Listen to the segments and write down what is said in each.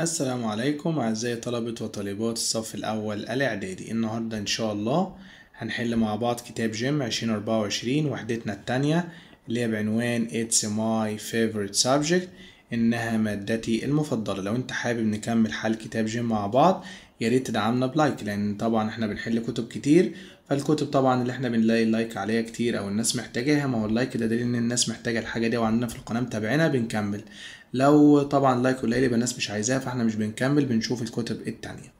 السلام عليكم أعزائي طلبة وطالبات الصف الأول الإعدادي النهاردة إن شاء الله هنحل مع بعض كتاب جيم 2024 وحدتنا التانية اللي هي بعنوان It's my favorite subject انها مادتي المفضله لو انت حابب نكمل حل كتاب جيم مع بعض يا ريت تدعمنا بلايك لان طبعا احنا بنحل كتب كتير فالكتب طبعا اللي احنا بنلاقي اللايك عليها كتير او الناس محتاجاها ما هو اللايك ده دليل ان الناس محتاجه الحاجه دي وعندنا في القناه متابعينها بنكمل لو طبعا لايك قليل يبقى الناس مش عايزاها فاحنا مش بنكمل بنشوف الكتب التانيه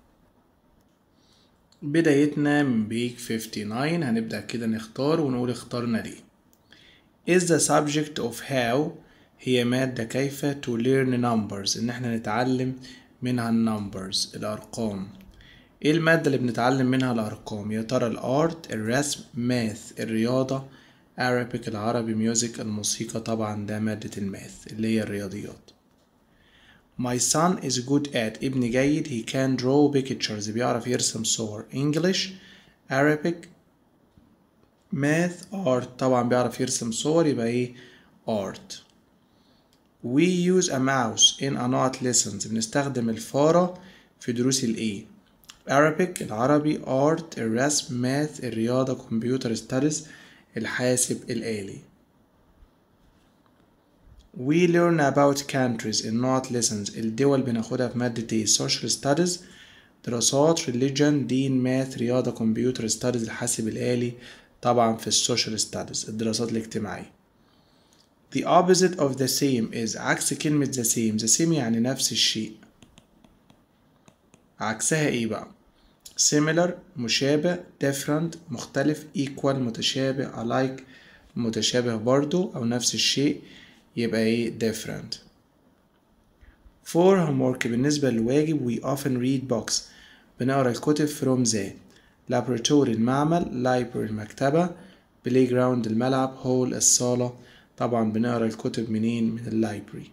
بدايتنا من بيك 59 هنبدأ كده نختار ونقول اختارنا ليه is the subject of how هي مادة كيف to learn numbers إن إحنا نتعلم منها النمبرز الأرقام إيه المادة اللي بنتعلم منها الأرقام يا ترى الأرت الرسم ماث الرياضة Arabic العربي ميوزك الموسيقى طبعا ده مادة الماث اللي هي الرياضيات My son is good at ابني جيد he can draw pictures بيعرف يرسم صور English Arabic math art طبعا بيعرف يرسم صور يبقى ايه art we use a mouse in a not lessons بنستخدم الفارة في دروس A Arabic العربي art الرسم math الرياضة computer studies الحاسب الآلي We learn about countries in not lessons الدول بناخدها في مادة ايه social studies دراسات religion دين math رياضة computer studies الحاسب الآلي طبعا في Social Studies الدراسات الاجتماعية The opposite of the same is عكس كلمة the same the same يعني نفس الشيء عكسها ايه بقى similar مشابه different مختلف equal متشابه alike متشابه برضو او نفس الشيء يبقى ايه different for homework بالنسبة للواجب we often read books بنقرا الكتب from the laboratory المعمل library المكتبة playground الملعب hall الصالة طبعا بنقرا الكتب منين من اللايبرري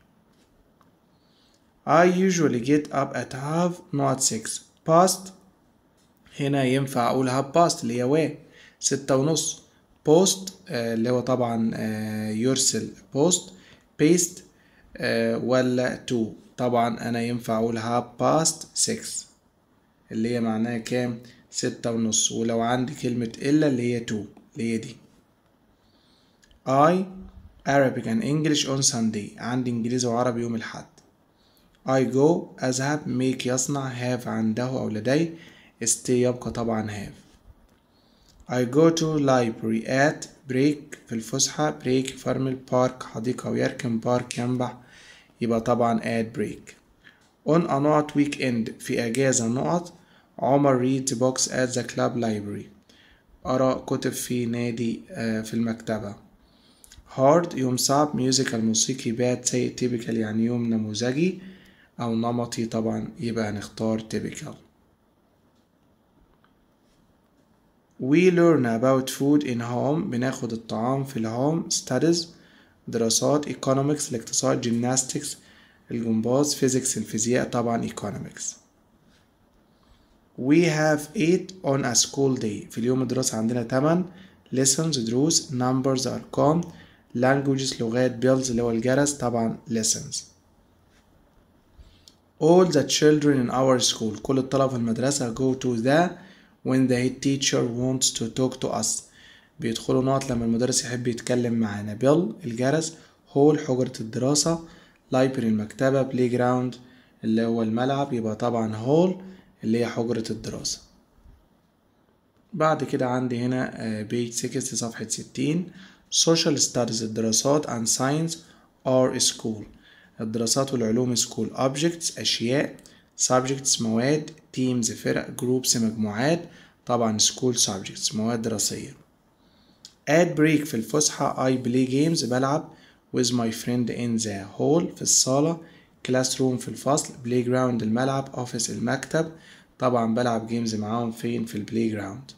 I usually get up at half not six past هنا ينفع اقول half past اللي هي واه ستة ونص post آه، اللي هو طبعا آه، يرسل post paste آه، ولا to طبعا انا ينفع اقول half past six اللي هي معناها كام ستة ونص ولو عندي كلمة إلا اللي هي تو اللي هي دي I Arabic and English on Sunday عندي إنجليزي وعربي يوم الأحد I go أذهب make يصنع have عنده أو لديه stay يبقى طبعا have I go to library at break في الفسحة break فرمل park حديقة أو يركن park ينبح يبقى طبعا at break on a not weekend في أجازة نقط عمر reads books at the club library أرى كتب في نادي في المكتبة هارد يوم صعب ميوزيكال موسيقي باد سيء typical يعني يوم نموذجي أو نمطي طبعا يبقى هنختار typical We learn about food in home بناخد الطعام في الهوم studies دراسات economics الاقتصاد gymnastics الجمباز physics الفيزياء طبعا economics We have eight on a school day في اليوم الدراسي عندنا 8 lessons دروس numbers أرقام languages لغات bills اللي هو الجرس طبعا lessons all the children in our school كل الطلبة في المدرسة go to the when the teacher wants to talk to us بيدخلوا نقط لما المدرس يحب يتكلم معانا bill الجرس hall حجرة الدراسة library المكتبة playground اللي هو الملعب يبقى طبعا hall اللي هي حجرة الدراسة بعد كده عندي هنا آه، page 60 صفحة 60 social studies الدراسات and science are school الدراسات والعلوم school objects أشياء subjects مواد teams فرق groups مجموعات طبعا school subjects مواد دراسية at break في الفسحة I play games بلعب with my friend in the hall في الصالة classroom في الفصل playground الملعب office المكتب طبعا بلعب games معاهم فين في البلاي جراوند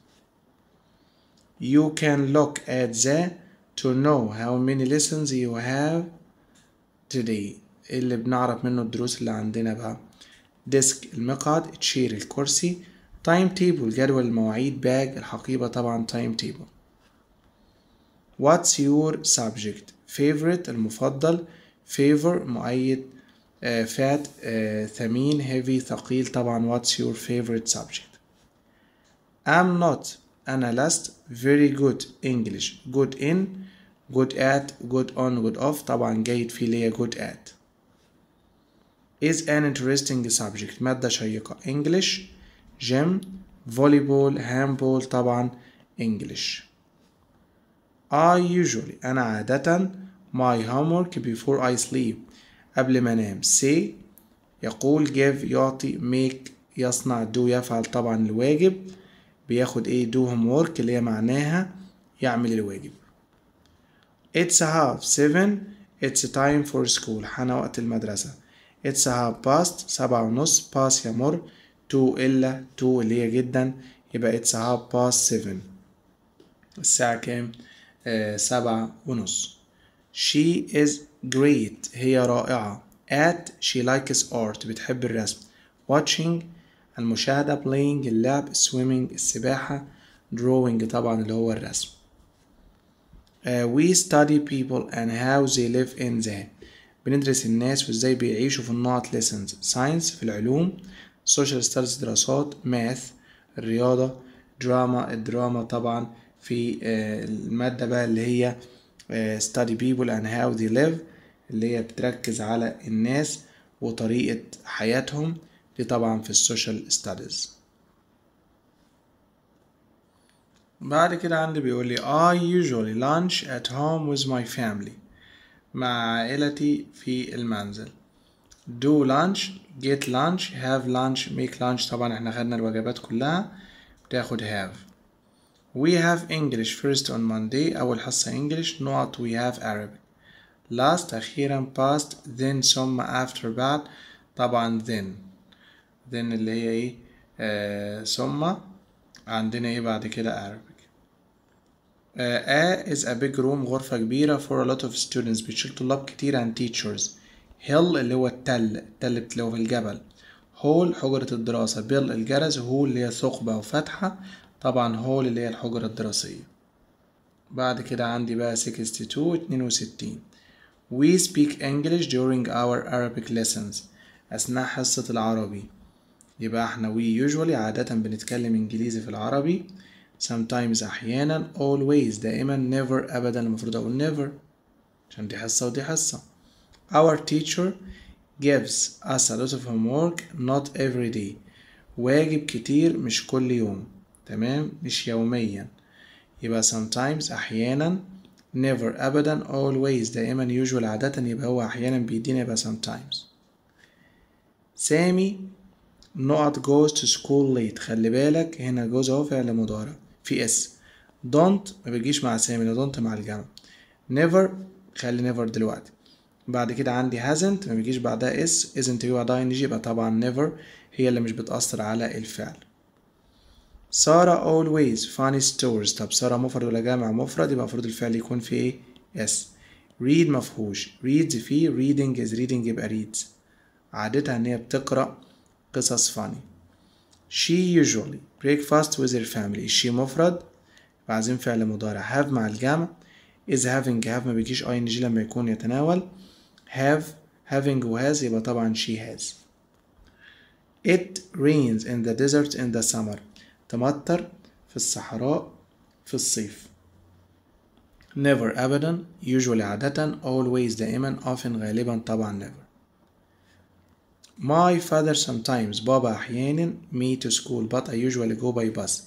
you can look at the to know how many lessons you have today اللي بنعرف منه الدروس اللي عندنا بقى ديسك المقعد تشير الكرسي تايم تيبل جدول المواعيد باج الحقيبة طبعا تايم What's your subject favorite المفضل Favorite مؤيد Fat ثمين heavy ثقيل طبعا what's your favorite subject I'm not أنا last very good English good in جود ات جود اون جود اوف طبعا جيد في ليا جود ات is an interesting subject مادة شيقة English gym volleyball handball طبعا English I usually أنا عادة my homework before I sleep قبل ما أنام say يقول give يعطي make يصنع do يفعل طبعا الواجب بياخد ايه do homework اللي هي معناها يعمل الواجب It's a half seven. It's a time for school. حان وقت المدرسة. It's a half past سبعة ونص. Pass يمر. Two إلا Two اللي هي جدا يبقى it's a half past seven. الساعة كام؟ آه سبعة ونص. She is great. هي رائعة. At she likes art. بتحب الرسم. Watching المشاهدة. Playing اللعب. Swimming السباحة. Drawing طبعا اللي هو الرسم. uh, we study people and how they live in the بندرس الناس وازاي بيعيشوا في النوت lessons ساينس في العلوم social studies دراسات math الرياضة دراما الدراما طبعا في uh, المادة بقى اللي هي uh, study people and how they live اللي هي بتركز على الناس وطريقة حياتهم دي طبعا في social studies بعد كده عندي بيقول لي I usually lunch at home with my family مع عائلتي في المنزل do lunch get lunch have lunch make lunch طبعا احنا خدنا الوجبات كلها بتاخد have we have English first on Monday أول حصة English not we have Arabic last أخيرا past then ثم after بعد طبعا then then اللي هي ايه آه ثم عندنا ايه بعد كده Arabic آه، a is a big room غرفة كبيرة for a lot of students بتشيل طلاب كتير and teachers hill اللي هو التل التل اللي هو في الجبل hall حجرة الدراسة bill الجرس هو اللي هي ثقبة وفتحة طبعا hall اللي هي الحجرة الدراسية بعد كده عندي بقى 62 62 We speak English during our Arabic lessons أثناء حصة العربي يبقى احنا we usually عادة بنتكلم إنجليزي في العربي sometimes أحيانا always دائما never أبدا المفروض أقول never عشان دي حصة ودي حصة our teacher gives us a lot of homework not every day واجب كتير مش كل يوم تمام مش يوميا يبقى sometimes أحيانا never أبدا always دائما usual عادة يبقى هو أحيانا بيدينا يبقى sometimes سامي not goes to school late خلي بالك هنا goes اهو فعل مضارع في اس دونت ما بيجيش مع سامي دونت مع الجمع نيفر خلي نيفر دلوقتي بعد كده عندي هازنت ما بيجيش بعدها اس isn't يجي بعدها ان جي يبقى طبعا نيفر هي اللي مش بتأثر على الفعل سارة always funny stories طب سارة مفرد ولا جامع مفرد يبقى المفروض الفعل يكون في ايه اس read مفهوش reads فيه reading is reading يبقى reads عادتها ان هي بتقرأ قصص funny she usually breakfast with her family she مفرد بعزم فعل مضارع have مع الجمع is having have ما بيجيش ing لما يكون يتناول have having وhas يبقى طبعا she has it rains in the desert in the summer تمطر في الصحراء في الصيف never أبدا usually عادة always دائما often غالبا طبعا never My father sometimes بابا أحيانا me to school but I usually go by bus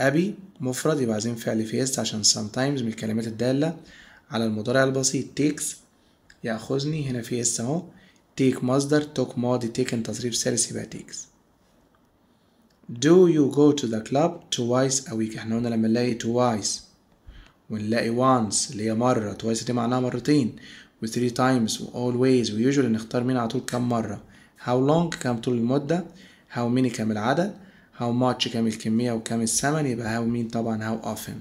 أبي مفرد يبقى عايزين فعل في is عشان sometimes من الكلمات الدالة على المضارع البسيط takes يأخذني هنا في اس اهو take مصدر took ماضي taken تصريف ثالث يبقى takes Do you go to the club twice a week احنا قلنا لما نلاقي twice ونلاقي once اللي هي مرة twice دي معناها مرتين و three times و always و usually نختار مين على طول كام مرة how long كام طول المدة how many كام العدد how much كام الكمية وكام الثمن يبقى how mean طبعا how often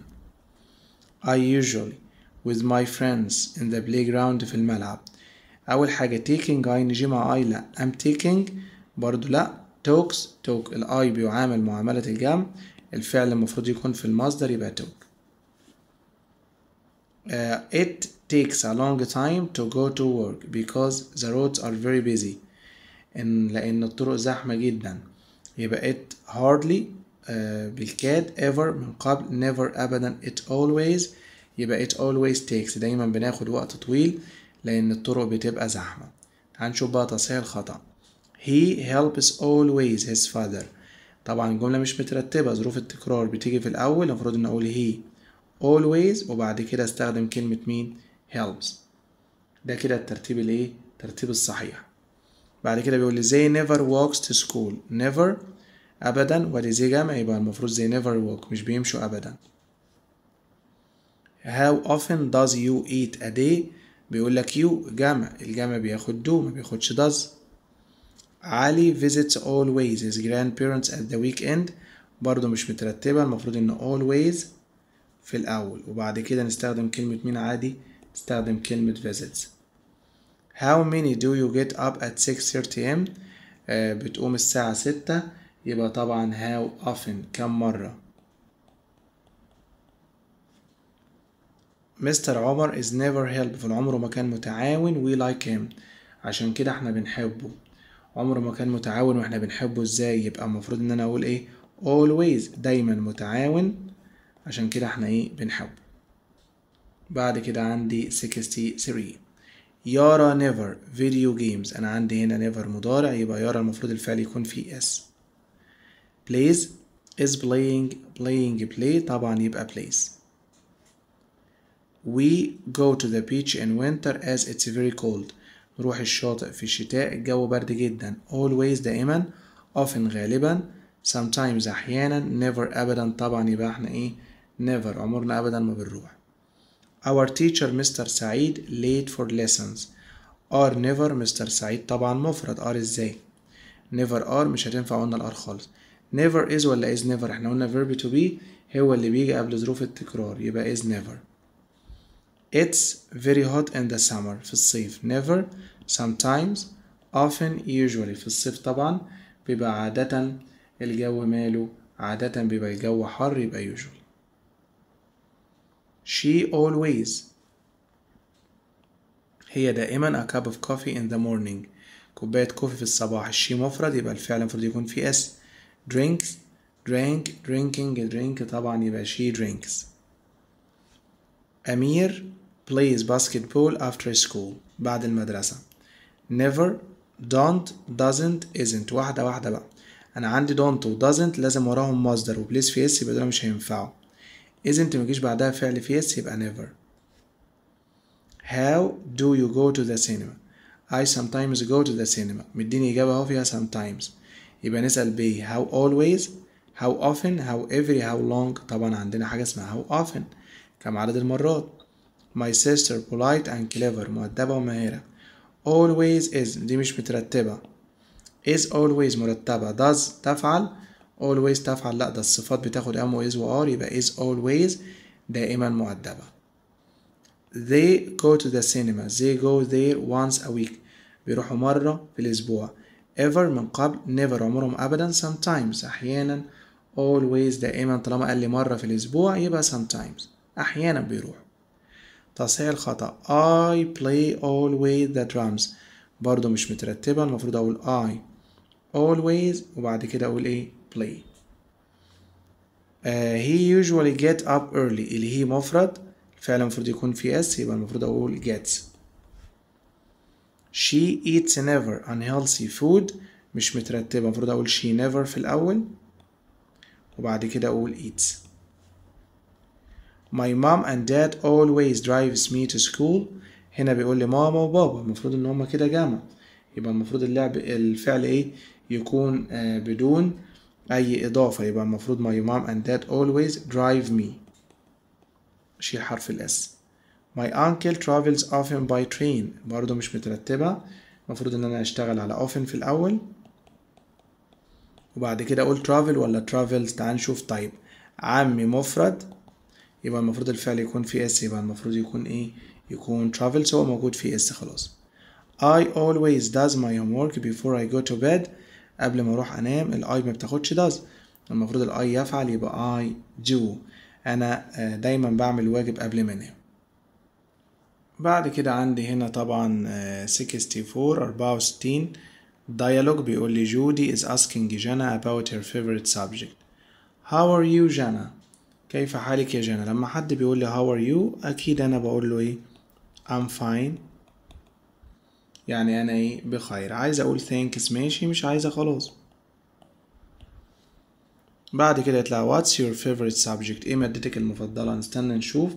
I usually with my friends in the playground في الملعب أول حاجة taking ing مع I لأ I'm taking برضو لأ talks talk الأي بيعامل معاملة الجمع الفعل المفروض يكون في المصدر يبقى took uh, it takes a long time to go to work because the roads are very busy ان لان الطرق زحمه جدا يبقى it hardly آه، بالكاد ever من قبل never ابدا it always يبقى it always takes دايما بناخد وقت طويل لان الطرق بتبقى زحمه نشوف بقى تصحيح الخطا he helps always his father طبعا الجمله مش مترتبه ظروف التكرار بتيجي في الاول المفروض ان اقول he always وبعد كده استخدم كلمه مين helps ده كده الترتيب الايه الترتيب الصحيح بعد كده بيقول لي they never walks to school never ابدا وادي زي جمع يبقى المفروض they never walk مش بيمشوا ابدا how often does you eat a day بيقول لك يو جمع الجمع بياخد دو ما بياخدش داز علي visits always his grandparents at the weekend برضه مش مترتبة المفروض ان always في الأول وبعد كده نستخدم كلمة مين عادي نستخدم كلمة visits How many do you get up at 6:30 a.m. آه، بتقوم الساعة ستة يبقى طبعا how often كم مرة مستر عمر is never helpful عمره ما كان متعاون we like him عشان كده احنا بنحبه عمره ما كان متعاون واحنا بنحبه ازاي يبقى المفروض ان انا اقول ايه always دايما متعاون عشان كده احنا ايه بنحبه بعد كده عندي 63 يارا نيفر فيديو جيمز انا عندي هنا نيفر مضارع يبقى يارا المفروض الفعل يكون فيه اس بليز is playing playing play طبعا يبقى plays we go to the beach in winter as it's very cold نروح الشاطئ في الشتاء الجو برد جدا always دائما often غالبا sometimes أحيانا never أبدا طبعا يبقى احنا ايه never عمرنا أبدا ما بنروح Our teacher Mr. سعيد late for lessons are never Mr. سعيد طبعا مفرد are ازاي never are مش هتنفع قلنا الار خالص never is ولا is never احنا قلنا verb to be هو اللي بيجي قبل ظروف التكرار يبقى is never it's very hot in the summer في الصيف never sometimes often usually في الصيف طبعا بيبقى عادة الجو ماله عادة بيبقى الجو حر يبقى usually She always هي دائما a cup of coffee in the morning كوباية كوفي في الصباح الشي مفرد يبقى الفعل المفروض يكون في اس drinks drink drinking drink طبعا يبقى she drinks أمير plays basketball after school بعد المدرسة never don't doesn't isn't واحدة واحدة بقى أنا عندي don't و doesn't لازم وراهم مصدر و place في اس يبقى دول مش هينفعوا isn't أنت مجيش بعدها فعل في yes يبقى never How do you go to the cinema? I sometimes go to the cinema مديني إجابة هو فيها sometimes يبقى نسأل ب how always how often how every how long طبعا عندنا حاجة اسمها how often كم عدد المرات my sister polite and clever مؤدبة وماهرة always is دي مش مترتبة is always مرتبة does تفعل always تفعل لا ده الصفات بتاخد ام is و يبقى is always دائما مؤدبة they go to the cinema they go there once a week بيروحوا مرة في الأسبوع ever من قبل never عمرهم أبدا sometimes أحيانا always دائما طالما قال لي مرة في الأسبوع يبقى sometimes أحيانا بيروحوا تصحيح الخطأ I play always the drums برضو مش مترتبة المفروض أقول I always وبعد كده أقول إيه play uh, he usually get up early اللي هي مفرد فعلا المفروض يكون فيه اس يبقى المفروض اقول gets she eats never unhealthy food مش مترتبة المفروض اقول she never في الاول وبعد كده اقول eats my mom and dad always drives me to school هنا بيقول لي ماما وبابا المفروض ان هما كده جمع يبقى المفروض اللعب الفعل ايه يكون آه، بدون أي إضافة يبقى المفروض my mom and dad always drive me شيل حرف الأس my uncle travels often by train برضو مش مترتبة المفروض إن أنا أشتغل على often في الأول وبعد كده أقول travel ولا travels تعال نشوف طيب عمي مفرد يبقى المفروض الفعل يكون في اس يبقى المفروض يكون ايه يكون travels هو موجود في اس خلاص I always does my homework before I go to bed قبل ما اروح انام الاي ما بتاخدش داز المفروض الاي يفعل يبقى اي دو انا آه، دايما بعمل واجب قبل ما انام بعد كده عندي هنا طبعا 64 64 دايالوج بيقول لي جودي is asking جانا about her favorite subject how are you جانا كيف حالك يا جانا لما حد بيقول لي how are you اكيد انا بقول له ايه I'm fine يعني انا ايه بخير عايز اقول ثانكس ماشي مش عايزه خلاص بعد كده يطلع واتس يور فيفرت سبجكت ايه مادتك المفضله نستنى نشوف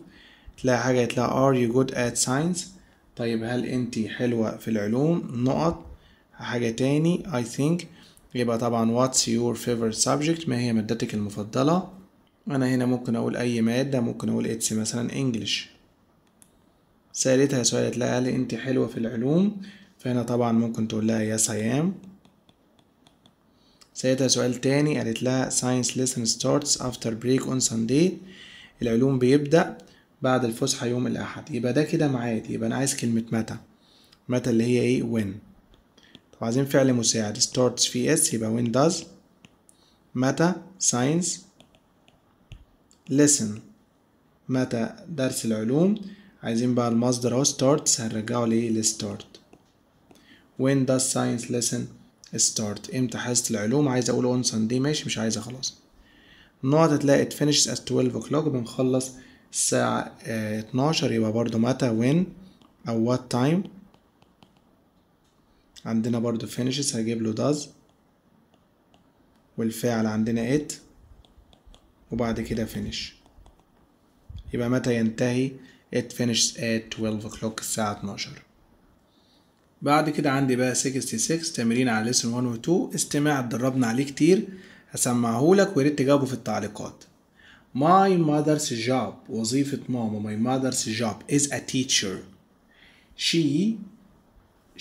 تلاقي حاجه يطلع ار يو جود ات ساينس طيب هل انت حلوه في العلوم نقط حاجه تاني اي ثينك يبقى طبعا واتس يور فيفرت سبجكت ما هي مادتك المفضله انا هنا ممكن اقول اي ماده ممكن اقول اتس مثلا انجلش سالتها سؤال تلاقي هل انت حلوه في العلوم فهنا طبعا ممكن تقول لها yes I am سألتها سؤال تاني قالت لها science lesson starts after break on Sunday العلوم بيبدأ بعد الفسحة يوم الأحد يبقى ده كده معادي يبقى أنا عايز كلمة متى متى اللي هي إيه when طب عايزين فعل مساعد starts في s يبقى when does متى science lesson متى درس العلوم عايزين بقى المصدر اهو starts هنرجعه ليه للستارت when does science lesson start امتى حصة العلوم عايز اقول on Sunday ماشي مش عايز خلاص نقعد هتلاقي it finishes at 12 o'clock بنخلص الساعة آه، اتناشر 12 يبقى برضو متى when أو what time عندنا برضو finishes هجيب له does والفعل عندنا it وبعد كده finish يبقى متى ينتهي it finishes at 12 o'clock الساعة 12 بعد كده عندي بقى 66 تمرين على ليسون 1 و 2 استماع اتدربنا عليه كتير هسمعهولك وياريت تجاوبه في التعليقات My mother's job وظيفة ماما my mother's job is a teacher She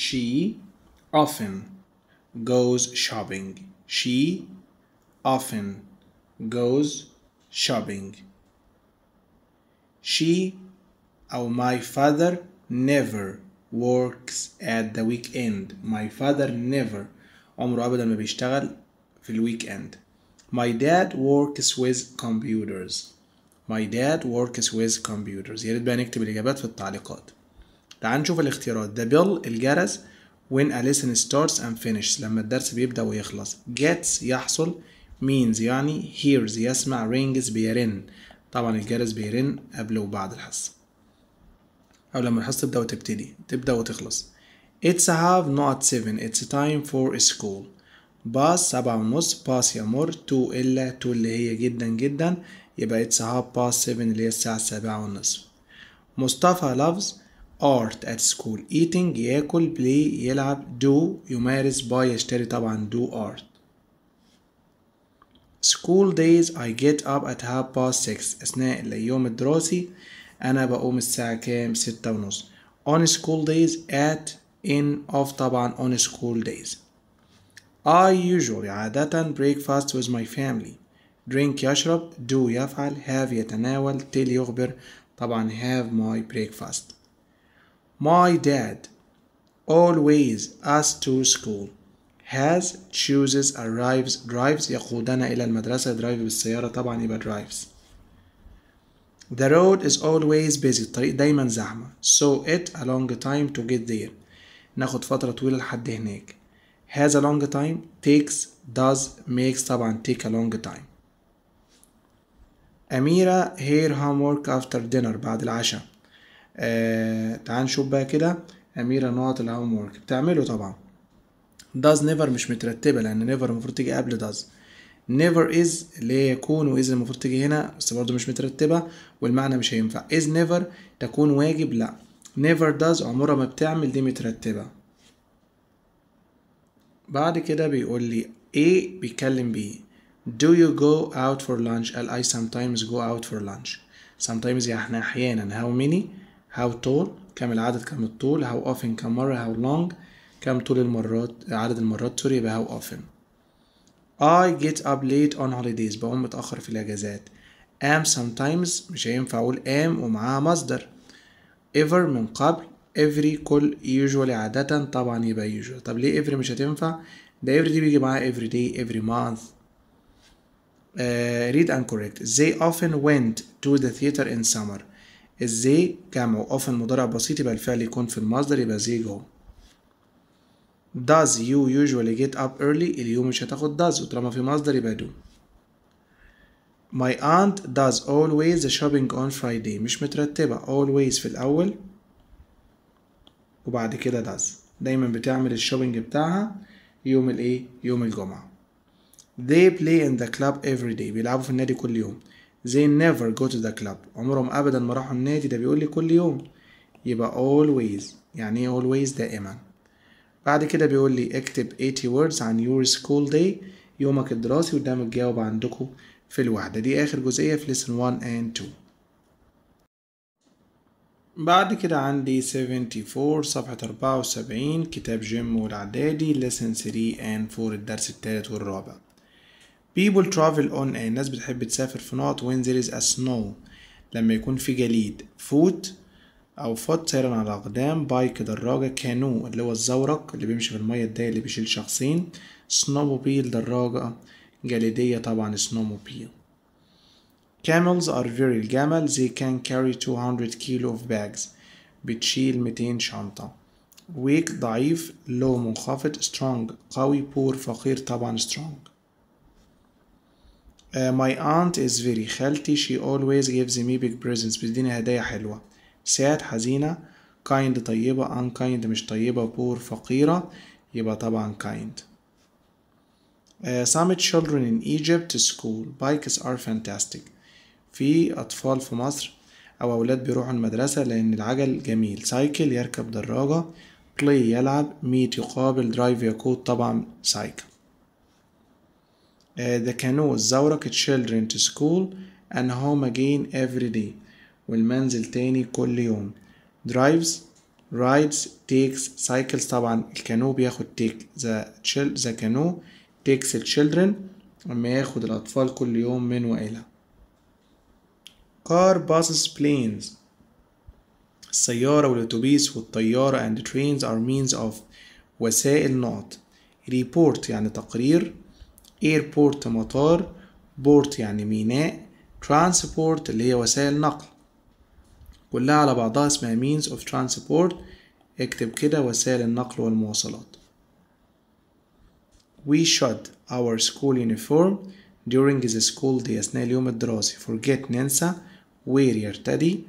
she often goes shopping she often goes shopping she or my father never works at the weekend my father never عمره أبدا ما بيشتغل في الويك اند. my dad works with computers my dad works with computers يا ريت بقى نكتب الإجابات في التعليقات تعال نشوف الاختيارات the bell الجرس when a lesson starts and finishes لما الدرس بيبدأ ويخلص gets يحصل means يعني hears يسمع rings بيرن طبعا الجرس بيرن قبل وبعد الحصة أو لما الحصة تبدأ وتبتدي تبدأ وتخلص It's a half not seven It's a time for school باس سبعة ونص باس يمر تو إلا تو اللي هي جدا جدا يبقى it's a half past seven اللي هي الساعة السابعة ونص مصطفى loves art at school eating ياكل play يلعب do يمارس buy يشتري طبعا do art school days I get up at half past six أثناء اليوم الدراسي أنا بقوم الساعة كام ستة ونص on school days at in of طبعا on school days I usually عادة breakfast with my family drink يشرب do يفعل have يتناول till يخبر طبعا have my breakfast my dad always us to school has chooses arrives drives يقودنا إلى المدرسة drive بالسيارة طبعا يبقى drives The road is always busy الطريق دايما زحمة So it a long time to get there ناخد فترة طويلة لحد هناك has a long time takes does makes طبعا take a long time أميرة her homework after dinner بعد العشاء آه تعال نشوف بقى كده أميرة نقط الهوم ورك بتعمله طبعا does never مش مترتبة لأن never المفروض تيجي قبل does never is اللي هي يكون وإز المفروض تيجي هنا بس برضه مش مترتبة والمعنى مش هينفع is never تكون واجب لأ never does عمرها ما بتعمل دي مترتبة بعد كده بيقول لي ايه بيتكلم بيه Do you go out for lunch? قال I sometimes go out for lunch sometimes يعني أحيانا how many how tall كم العدد كم الطول how often كم مرة how long كم طول المرات عدد المرات سوري يبقى how often I get up late on holidays بقوم متأخر في الأجازات am sometimes مش هينفع أقول am ومعاها مصدر ever من قبل every كل usually عادة طبعا يبقى usual طب ليه every مش هتنفع ده every دي بيجي معاها every day every month uh, read and correct they often went to the theater in summer ازاي جمع often مضارع بسيط يبقى الفعل يكون في المصدر يبقى they go does you usually get up early اليوم مش هتاخد does وطالما في مصدر يبقى do my aunt does always shopping on Friday مش مترتبة always في الأول وبعد كده does دايما بتعمل الشوبينج بتاعها يوم الايه يوم الجمعة they play in the club every day بيلعبوا في النادي كل يوم they never go to the club عمرهم أبدا ما راحوا النادي ده بيقول لي كل يوم يبقى always يعني ايه always دائما بعد كده بيقول لي اكتب 80 words عن your school day يومك الدراسي قدامك جاوب عندكم في الوحدة دي آخر جزئية في lesson 1 and 2 بعد كده عندي 74 صفحة 74 كتاب جيم والإعدادي lesson 3 and 4 الدرس الثالث والرابع people travel on a الناس بتحب تسافر في نقط when there is a snow لما يكون في جليد foot او فوت سيرا على اقدام بايك دراجه كانو اللي هو الزورق اللي بيمشي في الميه الداي اللي بيشيل شخصين سنوموبيل دراجه جليديه طبعا سنوموبيل Camels are very الجمل they can carry 200 kilo of bags بتشيل 200 شنطة weak ضعيف low منخفض strong قوي poor فقير طبعا strong uh, my aunt is very خالتي she always gives me big presents بتديني هدايا حلوة ساد حزينة kind طيبة unkind مش طيبة poor فقيرة يبقى طبعا kind uh, آه، some children in Egypt school bikes are fantastic في أطفال في مصر أو أولاد بيروحوا المدرسة لأن العجل جميل سايكل يركب دراجة play يلعب meet يقابل درايف يقود طبعا سايكل آه، uh, the canoe زورك children to school and home again every day والمنزل تاني كل يوم درايفز rides تيكس سايكلز طبعا الكانو بياخد the, chil- the canoe takes تيكس children لما ياخد الاطفال كل يوم من والى car buses planes السيارة والأتوبيس والطيارة and trains are means of وسائل نقط report يعني تقرير airport مطار port يعني ميناء transport اللي هي وسائل نقل كلها على بعضها اسمها means of transport اكتب كده وسائل النقل والمواصلات We should our school uniform during the school day أثناء اليوم الدراسي forget ننسى where يرتدي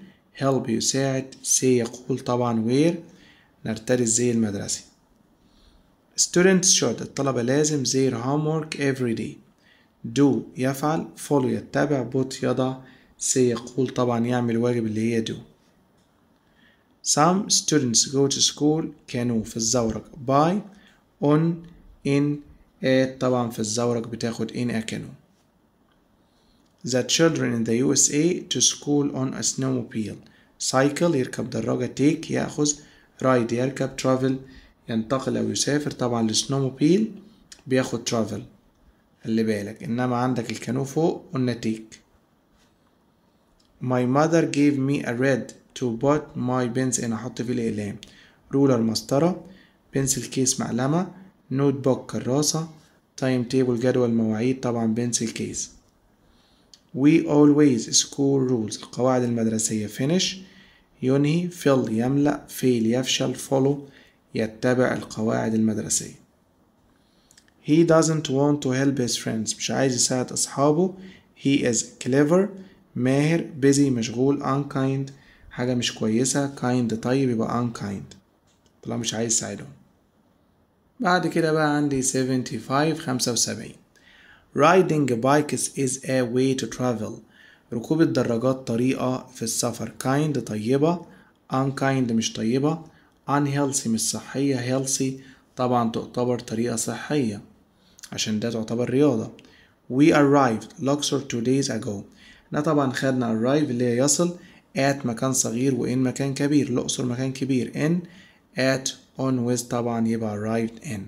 help يساعد say يقول طبعا where نرتدي الزي المدرسي students should الطلبة لازم their homework every day do يفعل follow يتبع put يضع say يقول طبعا يعمل واجب اللي هي do Some students go to school كانوا في الزورق by on in at طبعا في الزورق بتاخد in a كانوا The children in the USA to school on a snowmobile cycle يركب دراجة take يأخذ ride يركب travel ينتقل أو يسافر طبعا السنوموبيل بياخد travel خلي بالك إنما عندك الكانو فوق قلنا take My mother gave me a red to put my pencil in احط فيه الاقلام رولر مسطره بنسل كيس معلمه نوت بوك كراسه تايم تيبل جدول مواعيد طبعا بنسل كيس we always school rules القواعد المدرسيه finish ينهي fill يملأ fail يفشل follow يتبع القواعد المدرسيه He doesn't want to help his friends مش عايز يساعد أصحابه He is clever ماهر busy مشغول unkind حاجة مش كويسة كايند طيب يبقى unkind طالما مش عايز تساعدهم بعد كده بقى عندي 75 75 Riding bikes is a way to travel ركوب الدراجات طريقة في السفر kind طيبة unkind مش طيبة unhealthy مش صحية healthy طبعا تعتبر طريقة صحية عشان ده تعتبر رياضة We arrived Luxor two days ago احنا طبعا خدنا arrive اللي هي يصل at مكان صغير وان مكان كبير الأقصر مكان كبير in at on with طبعا يبقى arrived in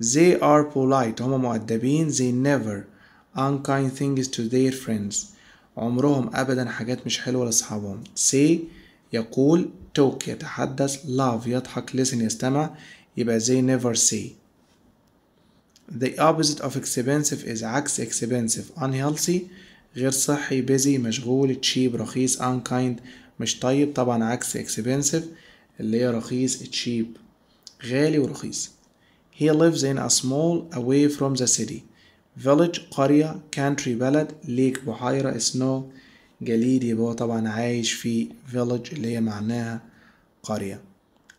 they are polite هم مؤدبين they never unkind things to their friends عمرهم أبدا حاجات مش حلوة لأصحابهم say يقول talk يتحدث love يضحك listen يستمع يبقى they never say the opposite of expensive is عكس expensive unhealthy غير صحي بيزي مشغول تشيب رخيص كايند مش طيب طبعا عكس اكسبنسيف اللي هي رخيص تشيب غالي ورخيص هي lives in a small away from the city village قرية country بلد ليك بحيرة snow جليد يبقى هو طبعا عايش في village اللي هي معناها قرية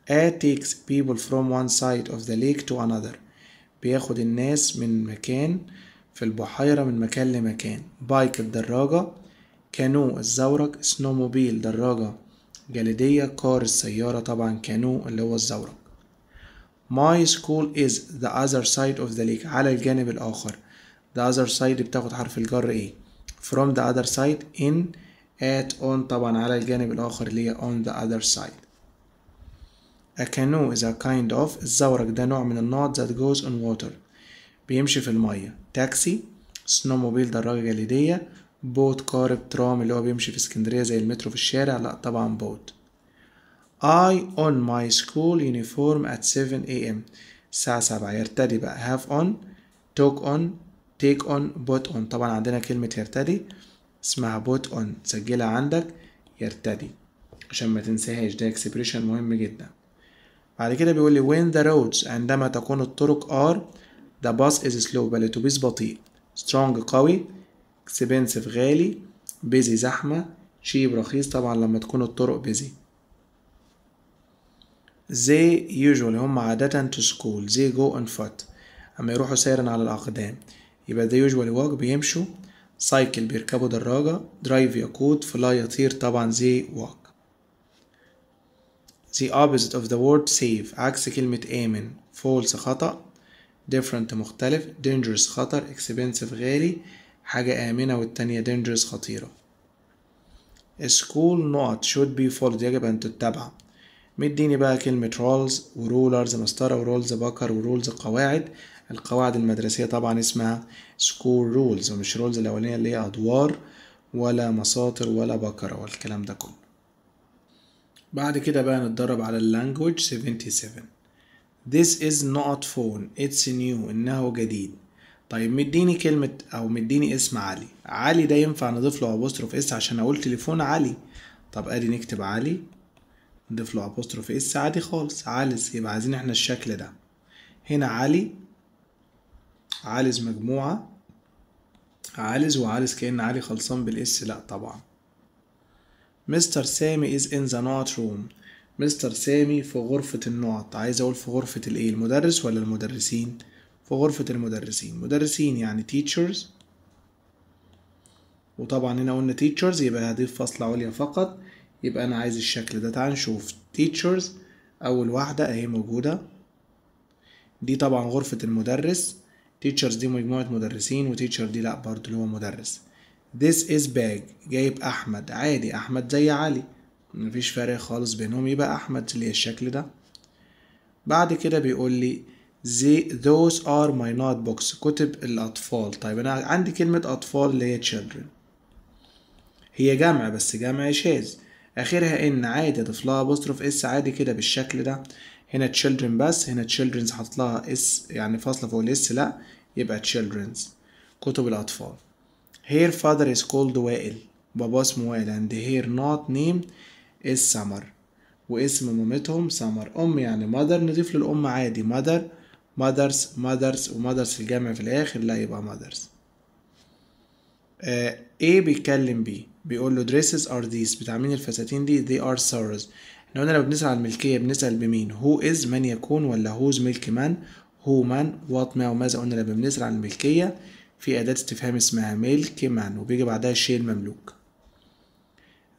A takes people from one side of the lake to another بياخد الناس من مكان في البحيرة من مكان لمكان بايك الدراجة كانو الزورق سنوموبيل دراجة جليدية كار السيارة طبعا كانو اللي هو الزورق My school is the other side of the lake على الجانب الآخر the other side بتاخد حرف الجر ايه from the other side in at on طبعا على الجانب الآخر اللي هي on the other side A canoe is a kind of الزورق ده نوع من النوت that goes on water بيمشي في المياه تاكسي سنوموبيل دراجة جليدية بوت قارب ترام اللي هو بيمشي في اسكندرية زي المترو في الشارع لأ طبعا بوت I on my school uniform at 7 a.m. الساعة سبعة يرتدي بقى have on talk on take on put on طبعا عندنا كلمة يرتدي اسمها put on سجلها عندك يرتدي عشان ما تنساهاش ده expression مهم جدا بعد كده بيقول لي when the roads عندما تكون الطرق are The bus is slow بل الأتوبيس بطيء strong قوي expensive غالي busy زحمة cheap رخيص طبعا لما تكون الطرق busy they usually هم عادة to school they go on foot أما يروحوا سيرا على الأقدام يبقى they usually walk بيمشوا cycle بيركبوا دراجة drive يقود fly يطير طبعا they walk the opposite of the word save عكس كلمة آمن false خطأ different مختلف dangerous خطر expensive غالي حاجة آمنة والتانية dangerous خطيرة school not should be followed يجب أن تتبع مديني بقى كلمة رولز ورولرز مسطرة ورولز بكر ورولز قواعد القواعد المدرسية طبعا اسمها school rules ومش رولز الأولانية اللي هي أدوار ولا مساطر ولا بكرة والكلام ده كله بعد كده بقى نتدرب على اللانجوج 77 This is not phone it's new إنه جديد طيب مديني كلمة أو مديني اسم علي علي ده ينفع نضيف له أبوستروف اس عشان أقول تليفون علي طب أدي نكتب علي نضيف له أبوستروف اس عادي خالص عالز يبقى عايزين احنا الشكل ده هنا علي عالز مجموعة عالز وعالز كأن علي خلصان بالاس لأ طبعا مستر سامي is in the not room مستر سامي في غرفة النقط عايز أقول في غرفة الإيه المدرس ولا المدرسين في غرفة المدرسين مدرسين يعني teachers وطبعا هنا قلنا teachers يبقى هضيف فاصلة عليا فقط يبقى أنا عايز الشكل ده تعال نشوف teachers أول واحدة أهي موجودة دي طبعا غرفة المدرس teachers دي مجموعة مدرسين وتيتشر دي لأ برضه اللي هو مدرس this is bag جايب أحمد عادي أحمد زي علي مفيش فرق خالص بينهم يبقى احمد اللي هي الشكل ده بعد كده بيقول لي زي those are my notebooks كتب الأطفال طيب أنا عندي كلمة أطفال اللي هي children هي جمع بس جمع شاذ آخرها إن عادي أضيف لها بصرف إس عادي كده بالشكل ده هنا children بس هنا children's حاطط لها إس يعني فاصلة فوق الإس لأ يبقى children's كتب الأطفال here father is called وائل بابا اسمه وائل and here not نيم is summer واسم مامتهم سمر ام يعني mother نضيف للام عادي mother mothers mothers ومادرز في الجامع في الاخر لا يبقى mothers آه ايه بيتكلم بيه بيقول له dresses are these بتاع مين الفساتين دي they are Sarah's احنا أنا لو بنسأل على الملكية بنسأل بمين who is من يكون ولا who's ملك من who من what ما وماذا قلنا لما بنسأل على الملكية في أداة استفهام اسمها ملك من وبيجي بعدها الشيء المملوك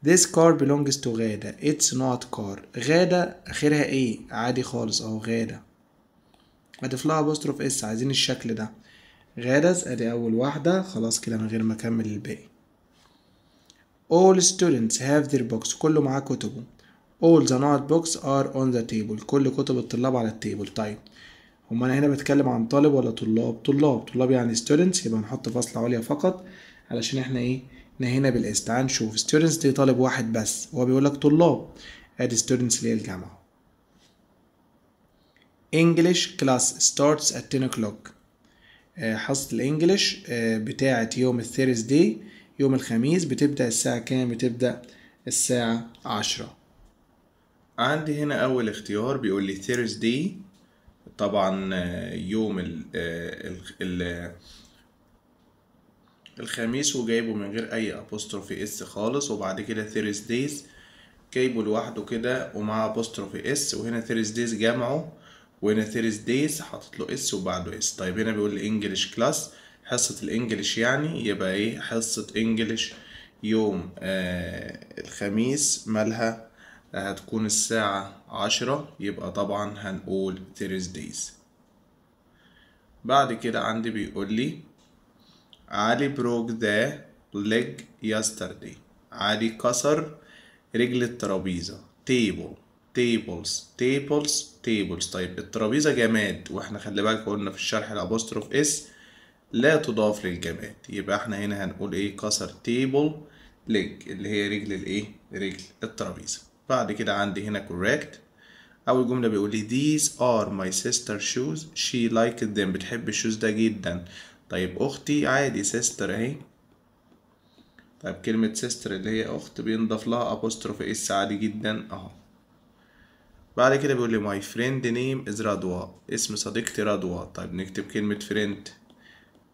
This car belongs to غادة It's not car غادة آخرها إيه عادي خالص أهو غادة هضيف لها apostrophe اس عايزين الشكل ده غادة ادي اول واحدة خلاص كده من غير ما اكمل الباقي all students have their books كله معاه كتبه all the notebooks are on the table كل كتب الطلاب على التيبل طيب هما انا هنا بتكلم عن طالب ولا طلاب طلاب طلاب يعني students يبقى نحط فاصلة عليا فقط علشان احنا ايه احنا هنا بالاس تعال نشوف ستودنتس دي طالب واحد بس هو بيقول لك طلاب ادي students للجامعة English class starts at 10 o'clock آه، حصة الانجليش آه، بتاعة يوم دي يوم الخميس بتبدأ الساعة كام بتبدأ الساعة عشرة عندي هنا أول اختيار بيقول لي دي طبعا آه، يوم ال ال ال الخميس وجايبه من غير اي ابوستروفي اس خالص وبعد كده ديز جايبه لوحده كده ومع ابوستروفي اس وهنا ديز جامعه وهنا ديز حاطط له اس وبعده اس طيب هنا بيقول لي انجلش كلاس حصه الانجليش يعني يبقى ايه حصه انجليش يوم آه الخميس مالها هتكون الساعة عشرة يبقى طبعا هنقول Thursdays بعد كده عندي بيقول لي علي broke the leg yesterday علي كسر رجل الترابيزة table tables tables tables طيب الترابيزة جماد واحنا خلي بالك قلنا في الشرح الابوستروف اس لا تضاف للجماد يبقى احنا هنا هنقول ايه كسر table leg اللي هي رجل الايه رجل الترابيزة بعد كده عندي هنا correct أول جملة بيقول لي these are my sister's shoes she liked them بتحب الشوز ده جدا طيب أختي عادي سيستر أهي طيب كلمة سيستر اللي هي أخت بينضاف لها أبوستروف إس عادي جدا أهو بعد كده بيقول لي ماي فريند نيم از رضوى اسم صديقتي رضوى طيب نكتب كلمة فريند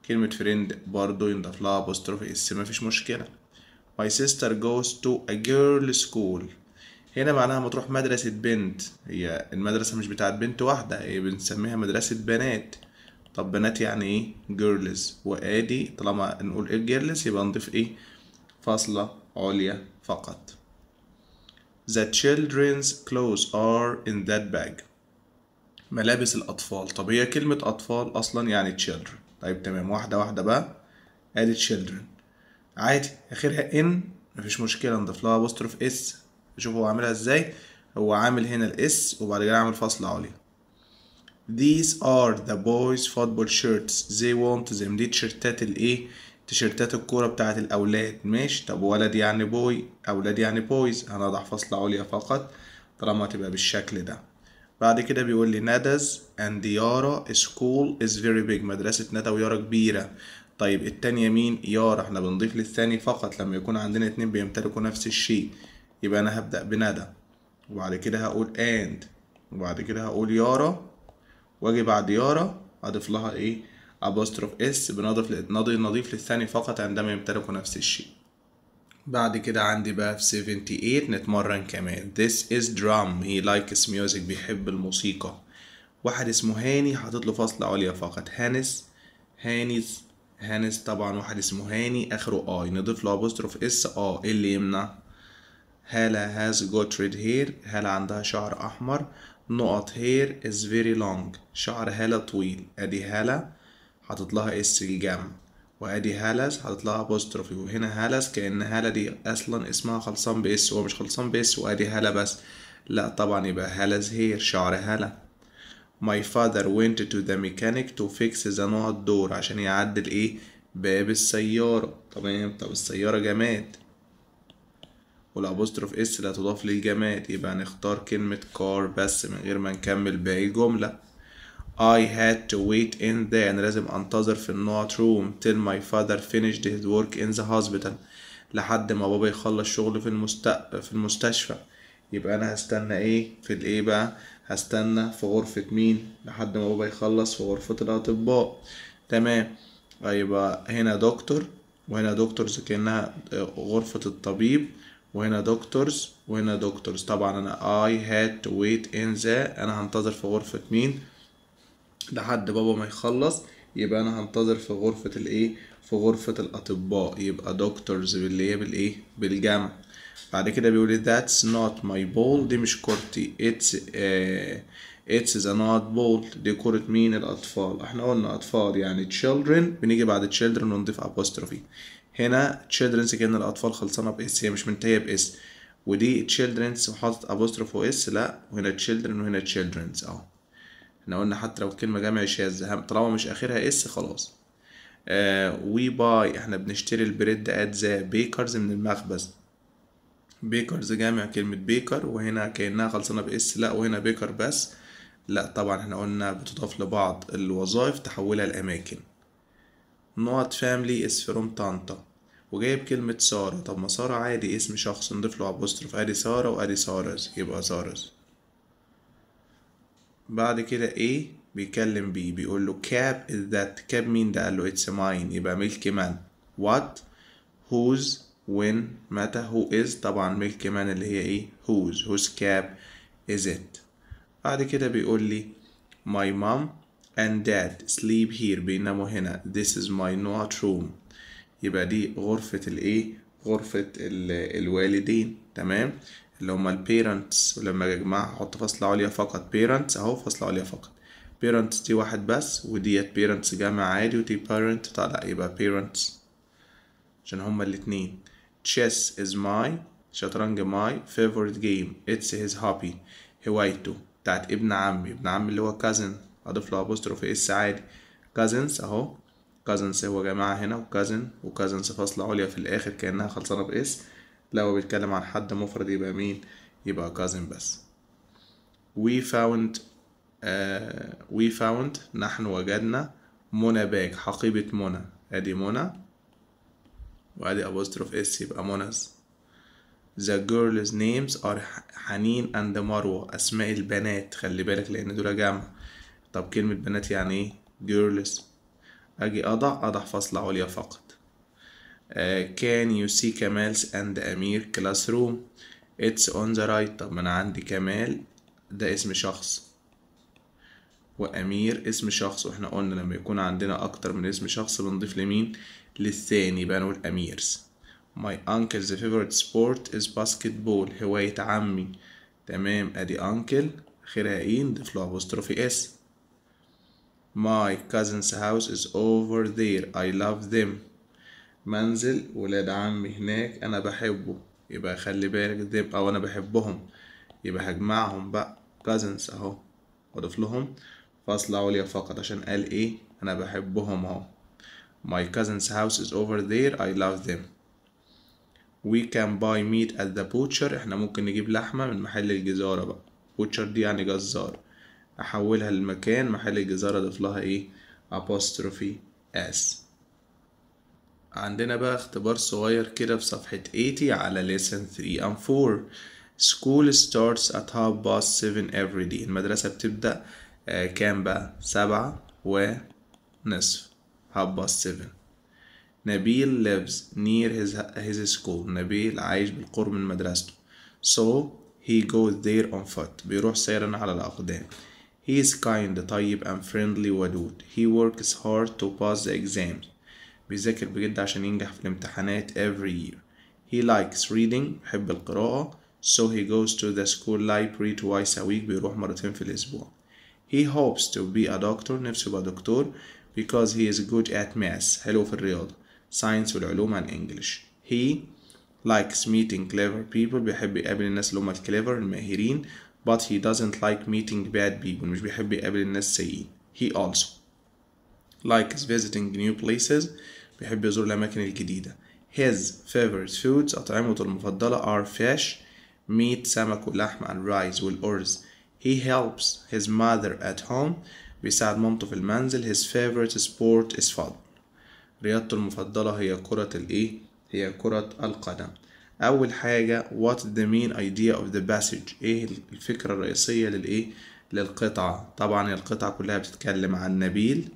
كلمة فريند برضو ينضاف لها أبوستروف إس مفيش مشكلة ماي سيستر جوز تو a girl school هنا معناها ما تروح مدرسة بنت هي المدرسة مش بتاعت بنت واحدة هي بنسميها مدرسة بنات طب بنات يعني ايه جيرلز وادي طالما نقول ايه جيرلز يبقى نضيف ايه فاصلة عليا فقط The children's clothes are in that bag ملابس الأطفال طب هي كلمة أطفال أصلا يعني children طيب تمام واحدة واحدة بقى ادي children عادي آخرها إن مفيش مشكلة نضيف لها apostrophe اس شوف هو عاملها ازاي هو عامل هنا الاس وبعد كده عامل فاصلة عليا These are the boys football shirts they want them دي تيشرتات الايه تيشرتات الكورة بتاعت الأولاد ماشي طب ولد يعني بوي أولاد يعني بويز هنضع فصل عليا فقط طالما تبقى بالشكل ده بعد كده بيقول لي ندز اند يارا سكول از فيري بيج مدرسة ندى ويارا كبيرة طيب التانية مين يارا احنا بنضيف للثاني فقط لما يكون عندنا اتنين بيمتلكوا نفس الشيء يبقى انا هبدأ بندى وبعد كده هقول اند وبعد كده هقول يارا واجي بعد يارا اضيف لها ايه ابوستروف اس بنضيف نضيف للثاني فقط عندما يمتلكوا نفس الشيء بعد كده عندي بقى في 78 نتمرن كمان this is drum he likes music بيحب الموسيقى واحد اسمه هاني حاطط له فاصلة عليا فقط هانس هانيز هانس طبعا واحد اسمه هاني اخره اي نضيف له ابوستروف اس اه اللي يمنع هالة has got red hair هالة عندها شعر احمر نقط هير از فيري لونج شعر هالة طويل ادي هالة حاطط لها اس الجمع وادي هالس حاطط لها apostrophe وهنا هالس كأن هالة دي اصلا اسمها خلصان باس هو مش خلصان باس وادي هالة بس لا طبعا يبقى هالز هير شعر هالة My father went to the mechanic to fix the نقط door عشان يعدل ايه باب السيارة تمام طب السيارة جامد والأبوستروف اس لا تضاف للجماد يبقى هنختار كلمة كار بس من غير ما نكمل باقي الجملة I had to wait in there أنا لازم أنتظر في النوت room till my father finished his work in the hospital لحد ما بابا يخلص شغل في المست في المستشفى يبقى أنا هستنى إيه في الإيه بقى هستنى في غرفة مين لحد ما بابا يخلص في غرفة الأطباء تمام يبقى هنا دكتور وهنا دكتورز كأنها آه، غرفة الطبيب وهنا دكتورز وهنا دكتورز طبعا انا اي هاد تو ويت ان ذا انا هنتظر في غرفة مين لحد بابا ما يخلص يبقى انا هنتظر في غرفة الايه في غرفة الاطباء يبقى دكتورز اللي هي بالايه بالجمع بعد كده بيقول لي that's not my ball دي مش كورتي it's uh, it's the not ball دي كورة مين الاطفال احنا قلنا اطفال يعني children بنيجي بعد children ونضيف apostrophe هنا children's كأن الأطفال خلصانة بإس هي مش منتهية بإس ودي children's وحاطط apostrophe اس لا وهنا children وهنا children's اهو احنا قلنا حتى لو الكلمة جمع شاذ طالما مش آخرها اس خلاص آه وي باي احنا بنشتري البريد ات ذا بيكرز من المخبز بيكرز جامع كلمة بيكر وهنا كأنها خلصانة بإس لأ وهنا بيكر بس لأ طبعا احنا قلنا بتضاف لبعض الوظائف تحولها لأماكن نوت فاملي is from طنطا وجايب كلمة سارة طب ما سارة عادي اسم شخص نضيف له أبوستروف أدي سارة وأدي سارز يبقى سارز بعد كده ايه بيكلم بي بيقول له كاب از ذات كاب مين ده قال له اتس ماين يبقى ملك من وات هوز وين متى هو از طبعا ملك من اللي هي ايه هوز هوز كاب از ات بعد كده بيقول لي my mom and dad sleep here بيناموا هنا this is my not room يبقى دي غرفة الايه غرفة الوالدين تمام اللي هما البيرنتس ولما اجمعها احط فاصلة عليا فقط بيرنتس اهو فاصلة عليا فقط بيرنتس دي واحد بس وديت بيرنتس جمع عادي ودي بيرنت طالع يبقى بيرنتس عشان هما الاتنين chess is my شطرنج my favorite game it's his hobby هوايته بتاعت ابن عمي ابن عمي اللي هو cousin اضيف له apostrophe اس عادي cousins اهو كازنس هو جماعة هنا وكازن وكازنس فاصلة عليا في الآخر كأنها خلصانة بإس لو هو بيتكلم عن حد مفرد يبقى مين يبقى كازن بس we found uh, we found نحن وجدنا منى باك حقيبة منى ادي منى وادي أبوستروف اس يبقى مناز the girls names are حنين and مروة اسماء البنات خلي بالك لان دول جمع طب كلمة بنات يعني ايه girls أجي أضع أضع فاصلة عليا فقط كان يو سي كمال أند أمير كلاس روم اتس اون ذا رايت طب ما أنا عندي كمال ده اسم شخص وأمير اسم شخص وإحنا قلنا لما يكون عندنا أكتر من اسم شخص بنضيف لمين للثاني يبقى نقول أميرز My uncle's favorite sport is basketball هواية عمي تمام أدي uncle آخرها إيه نضيف له أبوستروفي اس My cousin's house is over there. I love them. منزل ولاد عمي هناك أنا بحبه يبقى خلي بالك them أو أنا بحبهم يبقى هجمعهم بقى cousins أهو أضيف لهم فاصلة عليا فقط عشان قال إيه أنا بحبهم أهو My cousin's house is over there. I love them. We can buy meat at the butcher. إحنا ممكن نجيب لحمة من محل الجزارة بقى. butcher دي يعني جزار. احولها لمكان محل الجزارة اضيف لها ايه apostrophe s عندنا بقى اختبار صغير كده في صفحة 80 على lesson 3 and 4 school starts at half past 7 every day المدرسة بتبدأ آه كام بقى سبعة ونصف half past 7 نبيل lives near his, his school نبيل عايش بالقرب من مدرسته so he goes there on foot بيروح سيرا على الأقدام He is kind, طيب and friendly ودود. He works hard to pass the exams. بيذاكر بجد عشان ينجح في الامتحانات every year. He likes reading بيحب القراءة. So he goes to the school library twice a week بيروح مرتين في الأسبوع. He hopes to be a doctor نفسه يبقى دكتور because he is good at math حلو في الرياضة science والعلوم and English. He likes meeting clever people بيحب يقابل الناس اللي هم الكليفر الماهرين but he doesn't like meeting bad people مش بيحب يقابل الناس سيئين he also likes visiting new places بيحب يزور الأماكن الجديدة his favorite foods أطعمته المفضلة are fish meat سمك ولحم and rice والأرز he helps his mother at home بيساعد مامته في المنزل his favorite sport is football رياضته المفضلة هي كرة الإيه؟ هي كرة القدم أول حاجة what the main idea of the passage إيه الفكرة الرئيسية للإيه للقطعة طبعا القطعة كلها بتتكلم عن نبيل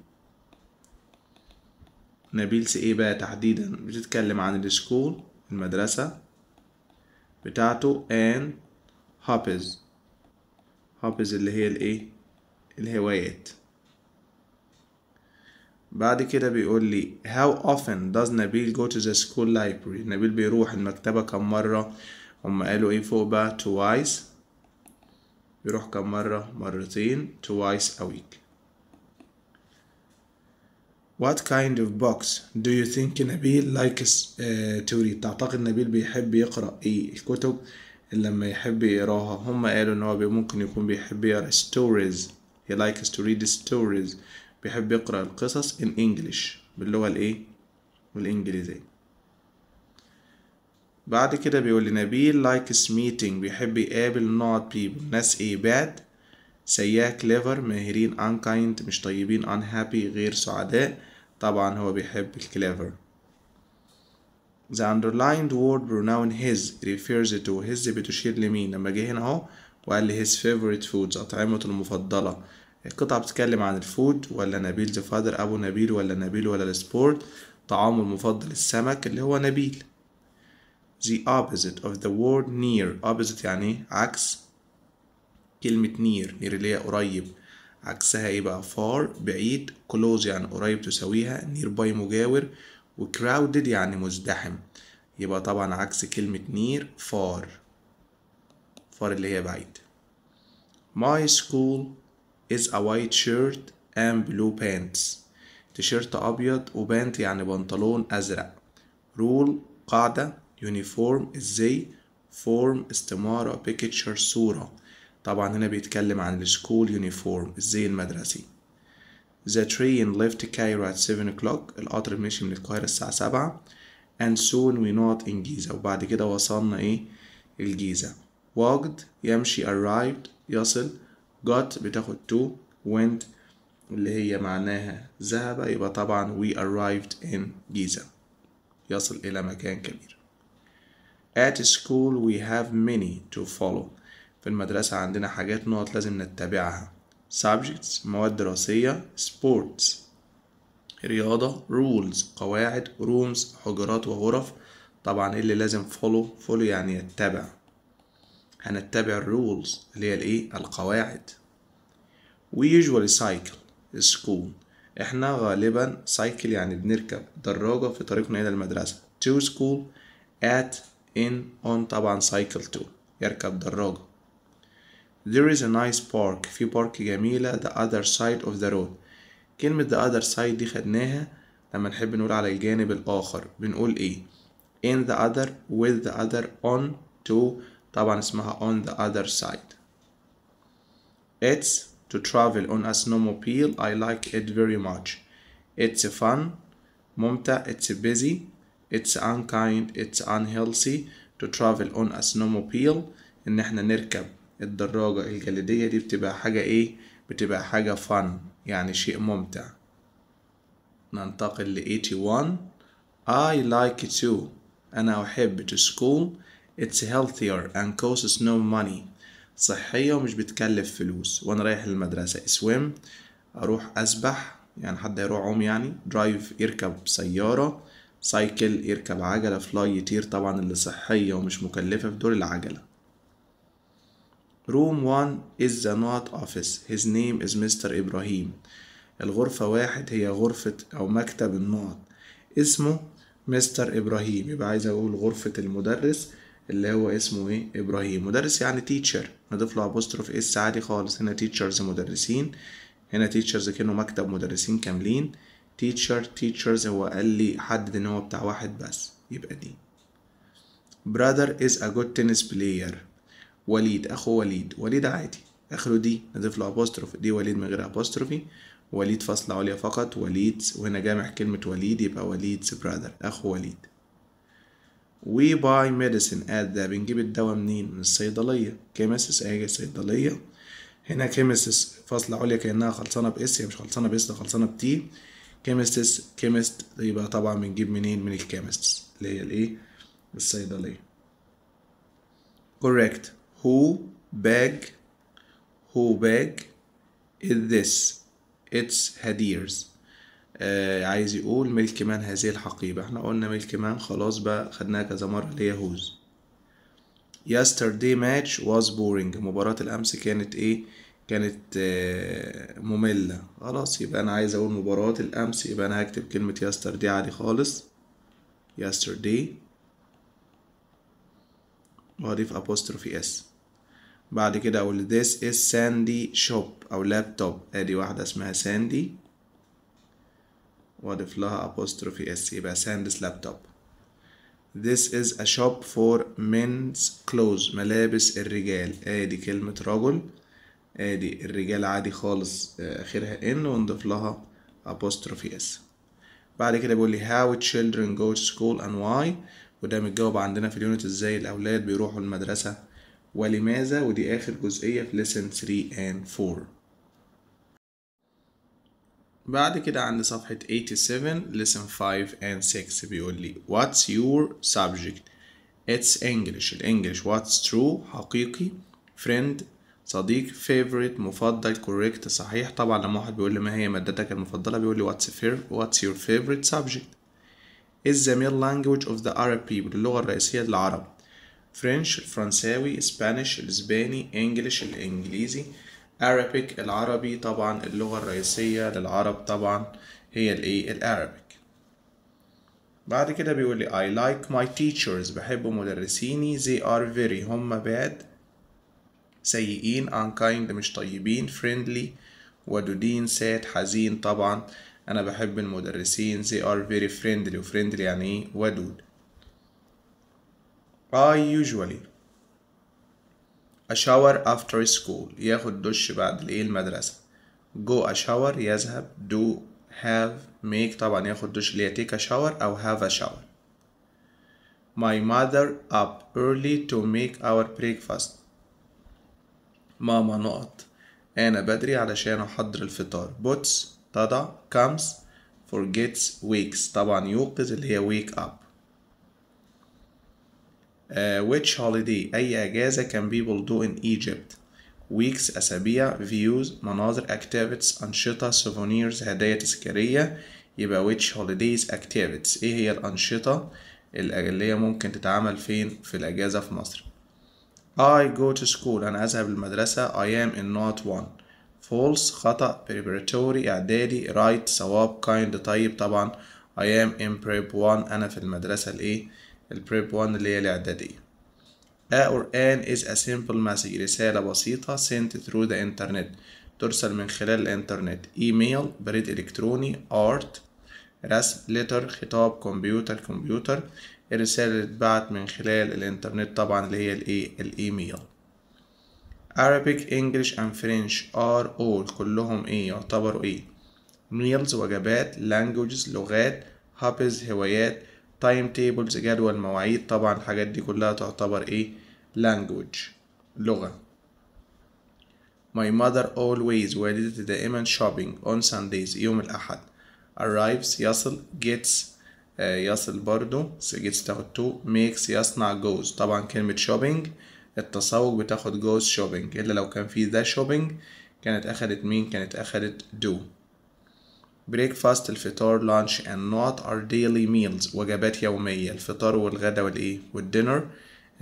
نبيل سي إيه بقى تحديدا بتتكلم عن السكول المدرسة بتاعته and hobbies hobbies اللي هي الإيه الهوايات بعد كده بيقول لي how often does Nabil go to the school library نبيل بيروح المكتبة كم مرة هم قالوا ايه فوق بقى twice بيروح كم مرة مرتين twice a week What kind of books do you think Nabil likes uh, to read تعتقد نبيل بيحب يقرأ ايه الكتب اللي لما يحب يقراها هم قالوا ان هو ممكن يكون بيحب يقرأ stories he likes to read stories بيحب يقرأ القصص ان انجلش باللغة الإيه؟ الإنجليزية بعد كده بيقول نبيل لايكس ميتنج بيحب يقابل نوت بيبل ناس ايه باد سيئة كليفر ماهرين unkind مش طيبين unhappy غير سعداء طبعا هو بيحب الكليفر The underlined word pronoun his refers to his بتشير لمين لما جه هنا اهو وقال لي his favorite foods أطعمته المفضلة القطعة بتتكلم عن الفود ولا نبيل ذا فادر أبو نبيل ولا نبيل ولا السبورت طعامه المفضل السمك اللي هو نبيل the opposite of the word near opposite يعني ايه عكس كلمة near near اللي هي قريب عكسها ايه بقى far بعيد close يعني قريب تساويها nearby مجاور و crowded يعني مزدحم يبقى طبعا عكس كلمة near far far اللي هي بعيد my school is a white shirt and blue pants تيشيرت أبيض وبانت يعني بنطلون أزرق رول قاعدة uniform ازاي form استمارة picture صورة طبعا هنا بيتكلم عن السكول يونيفورم الزي المدرسي The train left Cairo at 7 o'clock القطر مشي من القاهرة الساعة 7 and soon we not in Giza وبعد كده وصلنا ايه الجيزة walked يمشي arrived يصل got بتاخد to went اللي هي معناها ذهب يبقى طبعا we arrived in جيزة يصل إلى مكان كبير at school we have many to follow في المدرسة عندنا حاجات نقط لازم نتبعها subjects مواد دراسية sports رياضة rules قواعد rooms حجرات وغرف طبعا إيه اللي لازم follow follow يعني يتبع هنتبع الرولز اللي هي الايه القواعد we usually cycle school احنا غالبا سايكل يعني بنركب دراجة في طريقنا الى المدرسة to school at in on طبعا cycle to يركب دراجة there is a nice park في بارك جميلة the other side of the road كلمة the other side دي خدناها لما نحب نقول على الجانب الآخر بنقول ايه in the other with the other on to طبعا اسمها on the other side It's to travel on a snowmobile I like it very much It's fun ممتع It's busy It's unkind It's unhealthy to travel on a snowmobile ان احنا نركب الدراجة الجليدية دي بتبقى حاجة ايه بتبقى حاجة fun يعني شيء ممتع ننتقل ل 81 I like to أنا أحب to school It's healthier and costs no money صحية ومش بتكلف فلوس وأنا رايح للمدرسة swim أروح أسبح يعني حد يروح عوم يعني drive يركب سيارة سايكل يركب عجلة فلاي يطير طبعا اللي صحية ومش مكلفة في دول العجلة Room one is the not office His name is Mr. إبراهيم الغرفة واحد هي غرفة أو مكتب النوت اسمه مستر إبراهيم يبقى عايز أقول غرفة المدرس اللي هو اسمه ايه ابراهيم مدرس يعني تيتشر نضيف له ابوستروف اس عادي خالص هنا تيتشرز مدرسين هنا تيتشرز كانه مكتب مدرسين كاملين تيتشر تيتشرز هو قال لي حدد ان هو بتاع واحد بس يبقى دي برادر از ا جود تنس بلاير وليد اخو وليد وليد عادي اخره دي نضيف له ابوستروف دي وليد من غير ابوستروفي وليد فصل عليا فقط وليد وهنا جامع كلمة وليد يبقى وليد برادر اخو وليد وي باي ميديسين ات ده بنجيب الدواء منين من الصيدليه كيمسس اهي الصيدليه هنا كيمسس فاصله عليا كانها خلصانه باس هي مش خلصانه باس ده خلصانه بتي كيمستس كيمست يبقى طبعا بنجيب منين من الكيمست اللي هي الايه الصيدليه correct who bag who bag is this it's Hadir's آه، عايز يقول ملك مان هذه الحقيبة احنا قلنا ملك مان خلاص بقى خدناها كذا مرة اللي هي هوز yesterday match was boring مباراة الأمس كانت إيه كانت آه، مملة خلاص يبقى أنا عايز أقول مباراة الأمس يبقى أنا هكتب كلمة yesterday عادي خالص yesterday وأضيف apostrophe s بعد كده أقول this is sandy shop أو لابتوب أدي واحدة اسمها ساندي واضيف لها apostrophe s يبقى ساندس لابتوب This is a shop for men's clothes ملابس الرجال ادي كلمة رجل ادي الرجال عادي خالص آه، اخرها ان ونضيف لها apostrophe s بعد كده بيقول لي how children go to school and why وده متجاوب عندنا في اليونت ازاي الاولاد بيروحوا المدرسة ولماذا ودي اخر جزئية في lesson 3 and 4 بعد كده عند صفحة 87 lesson 5 and 6 بيقول لي what's your subject it's English الانجليش what's true حقيقي friend صديق favorite مفضل correct صحيح طبعا لما واحد بيقول لي ما هي مادتك المفضلة بيقول لي what's, fair, what's your favorite subject is the main language of the Arab people اللغة الرئيسية للعرب French الفرنساوي Spanish الإسباني English الإنجليزي Arabic العربي طبعا اللغة الرئيسية للعرب طبعا هي الايه الأرابيك بعد كده بيقول لي I like my teachers بحب مدرسيني they are very هم bad سيئين unkind مش طيبين friendly ودودين sad حزين طبعا أنا بحب المدرسين they are very friendly وfriendly يعني إيه ودود I usually A shower after school ياخد دش بعد الايه المدرسة go a shower يذهب do have make طبعا ياخد دش اللي هي take a shower أو have a shower My mother up early to make our breakfast ماما نقط أنا بدري علشان أحضر الفطار puts تضع comes forgets wakes طبعا يوقظ اللي هي wake up which holiday أي أجازة can people do in Egypt weeks أسابيع views مناظر activities أنشطة souvenirs هدايا تذكارية يبقى which holidays activities إيه هي الأنشطة اللي هي ممكن تتعمل فين في الأجازة في مصر I go to school أنا أذهب للمدرسة I am in not one false خطأ preparatory إعدادي right صواب kind طيب طبعا I am in prep one أنا في المدرسة الإيه البريب 1 اللي هي الاعداديه A or an is a simple message رسالة بسيطة sent through the internet ترسل من خلال الانترنت ايميل بريد الكتروني art رسم letter خطاب كمبيوتر كمبيوتر الرسالة اللي اتبعت من خلال الانترنت طبعا اللي هي الايه الايميل Arabic English and French are all كلهم ايه يعتبروا ايه meals وجبات languages لغات hobbies هوايات تايم تيبلز جدول مواعيد طبعا الحاجات دي كلها تعتبر ايه لانجوج لغة My mother always والدتي دائما shopping on Sundays يوم الأحد arrives يصل gets آه، يصل برضو gets تاخد تو makes يصنع goes طبعا كلمة shopping التسوق بتاخد goes shopping إلا لو كان في ذا shopping كانت أخدت مين كانت أخدت do breakfast الفطار lunch and not our daily meals وجبات يومية الفطار والغدا والايه والدينر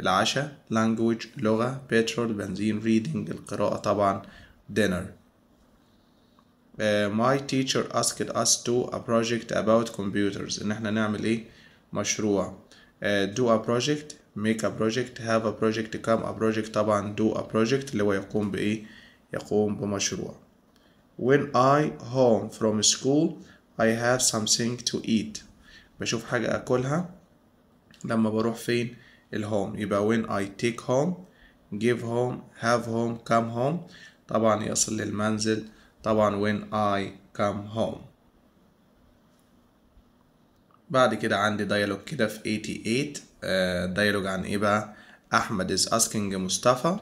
العشاء language لغة petrol بنزين reading القراءة طبعا dinner uh, my teacher asked us to a project about computers ان احنا نعمل ايه مشروع uh, do a project make a project have a project come a project طبعا do a project اللي هو يقوم بايه يقوم بمشروع when I home from school I have something to eat بشوف حاجة أكلها لما بروح فين الهوم يبقى when I take home give home have home come home طبعا يصل للمنزل طبعا when I come home بعد كده عندي ديالوج كده في 88 ديالوج عن ايه بقى احمد is asking مصطفى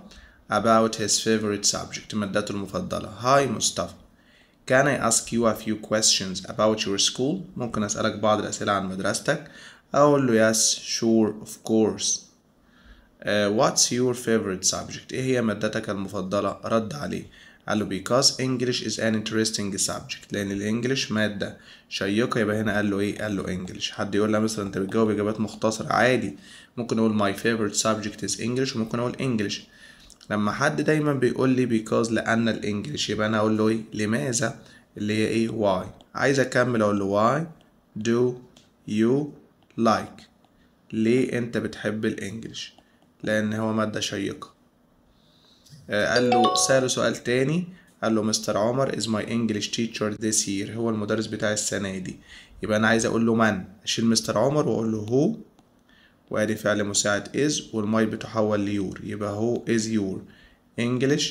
about his favorite subject مادته المفضلة هاي مصطفى Can I ask you a few questions about your school؟ ممكن أسألك بعض الأسئلة عن مدرستك أقول له yes sure of course uh, What's your favorite subject؟ إيه هي مادتك المفضلة؟ رد عليه قال له because English is an interesting subject لأن الإنجليش مادة شيقة يبقى هنا قال له إيه؟ قال له English حد يقول له مثلا أنت بتجاوب إجابات مختصرة عادي ممكن أقول my favorite subject is English وممكن أقول English لما حد دايما بيقول لي because لأن الإنجليش يبقى أنا أقول له إيه لماذا اللي هي إيه why عايز أكمل أقول له why do you like ليه أنت بتحب الإنجليش لأن هو مادة شيقة آه، قال له سأله سؤال تاني قال له مستر عمر is my English teacher this year هو المدرس بتاع السنة دي يبقى أنا عايز أقول له من أشيل مستر عمر وأقول له هو وادي فعل مساعد is والماي بتحول ليور يبقى هو is your English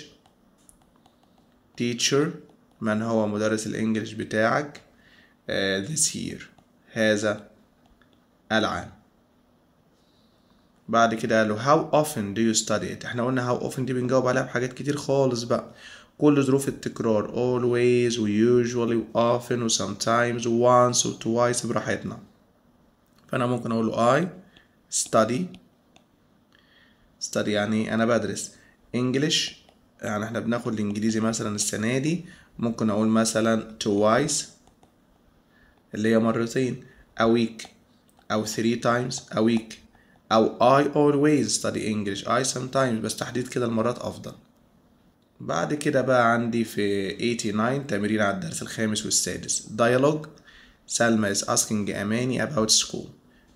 teacher من هو مدرس الانجليش بتاعك uh, this year هذا العام بعد كده قال له how often do you study it احنا قلنا how often دي بنجاوب عليها بحاجات كتير خالص بقى كل ظروف التكرار always و usually و often و sometimes و once و twice براحتنا فانا ممكن اقول له I study study يعني انا بدرس English يعني احنا بناخد الانجليزي مثلا السنة دي ممكن اقول مثلا twice اللي هي مرتين a week او three times a week او I always study English I sometimes بس تحديد كده المرات افضل بعد كده بقى عندي في 89 تمرين على الدرس الخامس والسادس dialogue سلمى is asking أماني about school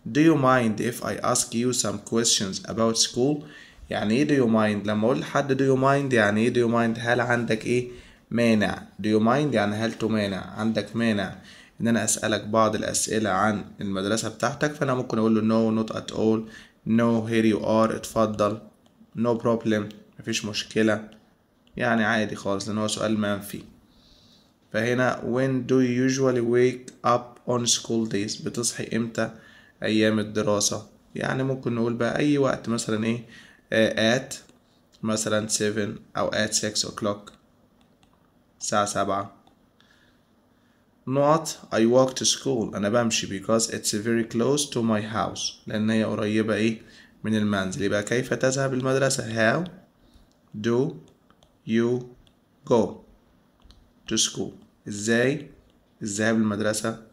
Do you mind if I ask you some questions about school يعني ايه do you mind لما اقول لحد do you mind يعني ايه do you mind هل عندك ايه مانع do you mind يعني هل تمانع عندك مانع ان انا اسالك بعض الاسئله عن المدرسه بتاعتك فانا ممكن اقول له no not at all no here you are اتفضل no problem مفيش مشكله يعني عادي خالص لان هو سؤال منفي فهنا when do you usually wake up on school days بتصحي امتى أيام الدراسة يعني ممكن نقول بقى أي وقت مثلا إيه آه، at مثلا 7 أو at 6 o'clock الساعة سبعة not I walk to school أنا بمشي because it's very close to my house لأن هي قريبة إيه من المنزل يبقى كيف تذهب المدرسة how do you go to school ازاي الذهاب للمدرسة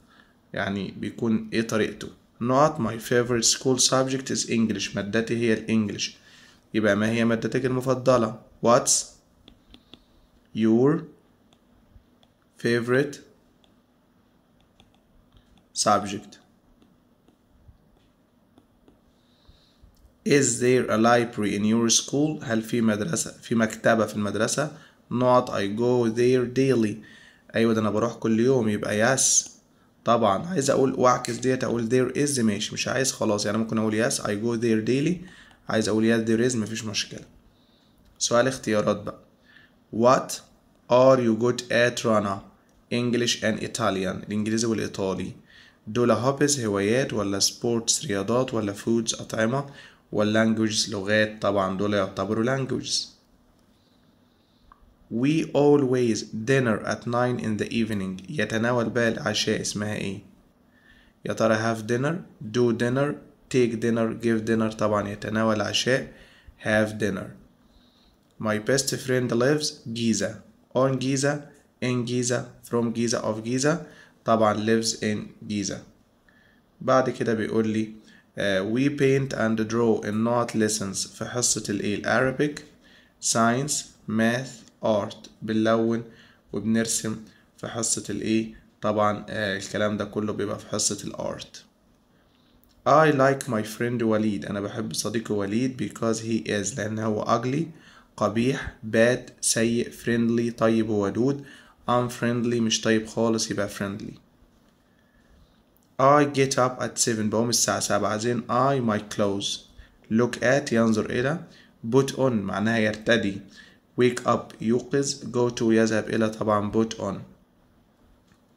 يعني بيكون ايه طريقته not my favorite school subject is English مادتي هي الإنجليش يبقى ما هي مادتك المفضلة what's your favorite subject Is there a library in your school هل في مدرسة في مكتبة في المدرسة not I go there daily أيوة ده أنا بروح كل يوم يبقى yes طبعا عايز اقول واعكس ديت اقول there is ماشي مش عايز خلاص يعني ممكن اقول yes I go there daily عايز اقول yes there is مفيش مشكلة سؤال اختيارات بقى what are you good at Rana English and Italian الانجليزي والايطالي دول هوبز هوايات ولا سبورتس رياضات ولا فودز اطعمة ولا languages لغات طبعا دول يعتبروا languages We always dinner at 9 in the evening يتناول بقى العشاء اسمها ايه يا ترى have dinner do dinner take dinner give dinner طبعا يتناول عشاء have dinner my best friend lives Giza on Giza in Giza from Giza of Giza طبعا lives in Giza بعد كده بيقول لي Uh, we paint and draw in art lessons في حصة الإيه Arabic, Science, Math, ارت بنلون وبنرسم في حصة الايه طبعا آه، الكلام ده كله بيبقى في حصة الارت I like my friend وليد أنا بحب صديقي وليد because he is لأن هو ugly قبيح bad سيء friendly طيب وودود unfriendly مش طيب خالص يبقى friendly I get up at 7 بقوم الساعة 7 then I my clothes look at ينظر إلى put on معناها يرتدي wake up يوقظ go to يذهب إلى طبعا put on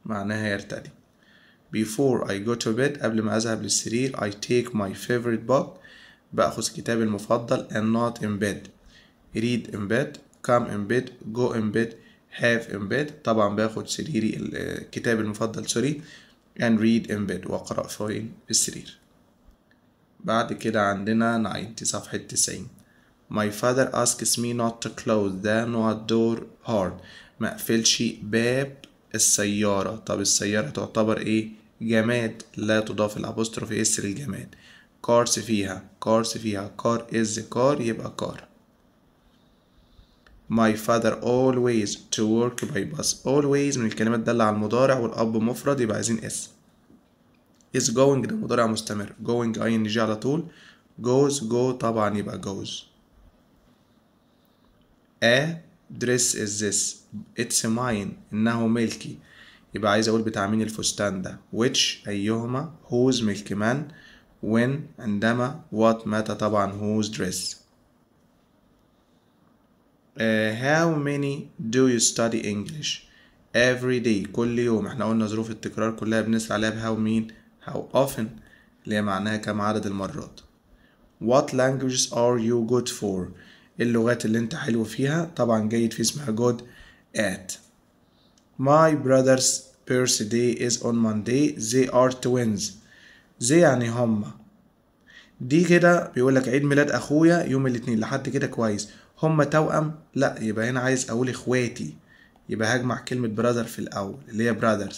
معناها يرتدي before I go to bed قبل ما أذهب للسرير I take my favorite book بأخذ كتابي المفضل and not in bed read in bed come in bed go in bed have in bed طبعا باخد سريري كتابي المفضل سوري and read in bed وأقرأ فين في السرير بعد كده عندنا 90 صفحة 90 My father asks me not to close the not door hard ما اقفلش باب السيارة طب السيارة تعتبر ايه جماد لا تضاف الابوستروف اس للجماد Cars فيها cars فيها car is car يبقى car. My father always to work by bus always من الكلمة الدالة على المضارع والأب مفرد يبقى عايزين اس is going ده مضارع مستمر going ing على طول goes go طبعا يبقى goes A dress is this it's mine إنه ملكي يبقى عايز أقول بتاع مين الفستان ده which أيهما whose ملك من when عندما what متى طبعا whose dress uh, how many do you study English every day كل يوم احنا قلنا ظروف التكرار كلها بنسأل عليها بهاو مين how often اللي هي معناها كم عدد المرات what languages are you good for اللغات اللي انت حلو فيها طبعا جيد في اسمها جود at my brother's birthday is on Monday they are twins they يعني هما دي كده بيقول لك عيد ميلاد اخويا يوم الاثنين لحد كده كويس هما توأم لا يبقى هنا عايز اقول اخواتي يبقى هجمع كلمة brother في الاول اللي هي brothers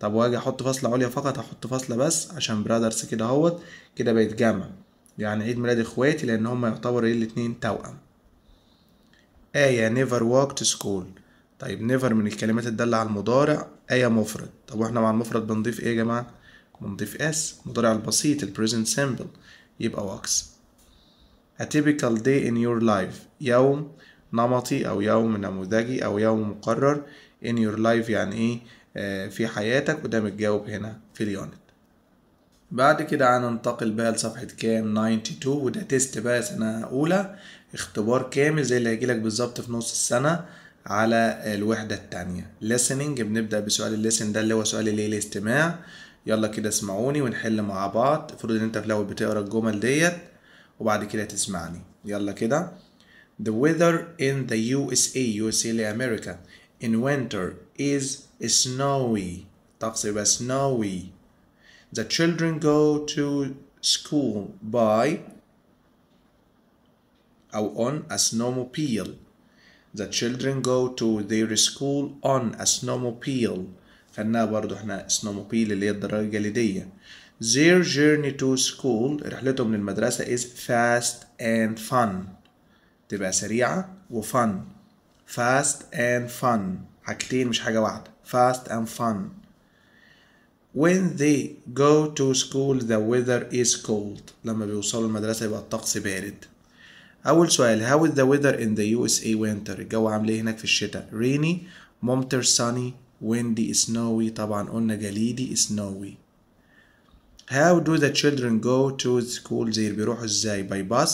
طب واجي احط فاصلة عليا فقط هحط فاصلة بس عشان brothers كده اهوت كده بيتجمع يعني عيد ميلاد اخواتي لان هما يعتبروا ايه الاتنين توأم آية never walk to school طيب never من الكلمات الدالة على المضارع آية مفرد طب واحنا مع المفرد بنضيف إيه يا جماعة؟ بنضيف S المضارع البسيط ال present simple يبقى wax a typical day in your life يوم نمطي أو يوم نموذجي أو يوم مقرر in your life يعني إيه آه، في حياتك وده متجاوب هنا في اليونت بعد كده هننتقل بقى لصفحة كام 92 وده تيست بقى سنة أولى اختبار كامل زي اللي هيجيلك بالظبط في نص السنة على الوحدة التانية listening بنبدأ بسؤال الليسن ده اللي هو سؤال ليه الاستماع يلا كده اسمعوني ونحل مع بعض افرض ان انت في الاول بتقرا الجمل ديت وبعد كده تسمعني يلا كده The weather in the USA USA اللي أمريكا in winter is snowy الطقس يبقى snowy The children go to school by أو on a snowmobile. The children go to their school on a snowmobile خدناها برضو احنا snowmobile اللي هي الدراجة الجليدية Their journey to school رحلتهم للمدرسة is fast and fun تبقى سريعة وفن. fast and fun حاجتين مش حاجة واحدة fast and fun When they go to school the weather is cold لما بيوصلوا المدرسة يبقى الطقس بارد أول سؤال how is the weather in the USA winter الجو عامل إيه هناك في الشتاء rainy ممطر sunny windy snowy طبعا قلنا جليدي snowy how do the children go to the school زي بيروحوا إزاي by bus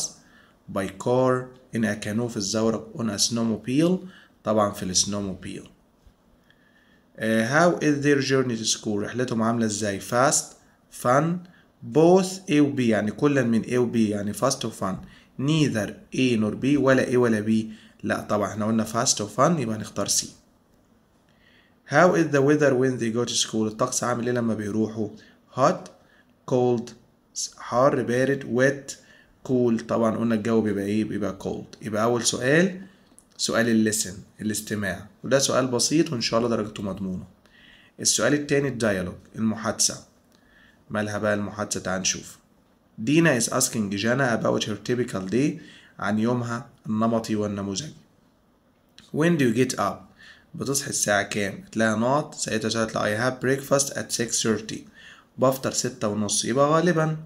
by car in a canoe في الزورق on a snowmobile طبعا في السنوموبيل uh, how is their journey to school رحلتهم عاملة ازاي fast fun both A و B يعني كلا من A و B يعني fast و fun neither A nor B ولا A ولا B لا طبعا احنا قلنا fast وfun يبقى هنختار C How is the weather when they go to school الطقس عامل ايه لما بيروحوا hot cold حار بارد wet cool طبعا قلنا الجو بيبقى ايه بيبقى cold يبقى اول سؤال سؤال الليسن الاستماع وده سؤال بسيط وان شاء الله درجته مضمونه السؤال التاني الديالوج المحادثه مالها بقى المحادثه تعال نشوف دينا is asking جانا about her typical day عن يومها النمطي والنموذجي When do you get up؟ بتصحي الساعة كام؟ تلاقيها not ساعتها شغلت I have breakfast at 6.30 بفطر ستة ونص يبقى غالبا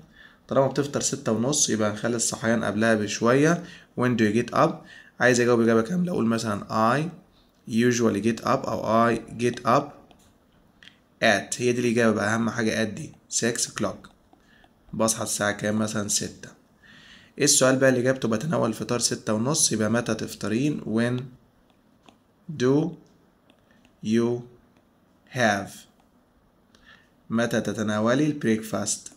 طالما بتفطر ستة ونص يبقى هنخلي الصحيان قبلها بشوية when do you get up عايز أجاوب إجابة كاملة أقول مثلا I usually get up أو I get up at هي دي الإجابة بقى أهم حاجة at دي 6 o'clock بصحى الساعة كام مثلا ستة إيه السؤال بقى اللي جابته بتناول الفطار ستة ونص يبقى متى تفطرين when do you have متى تتناولي البريكفاست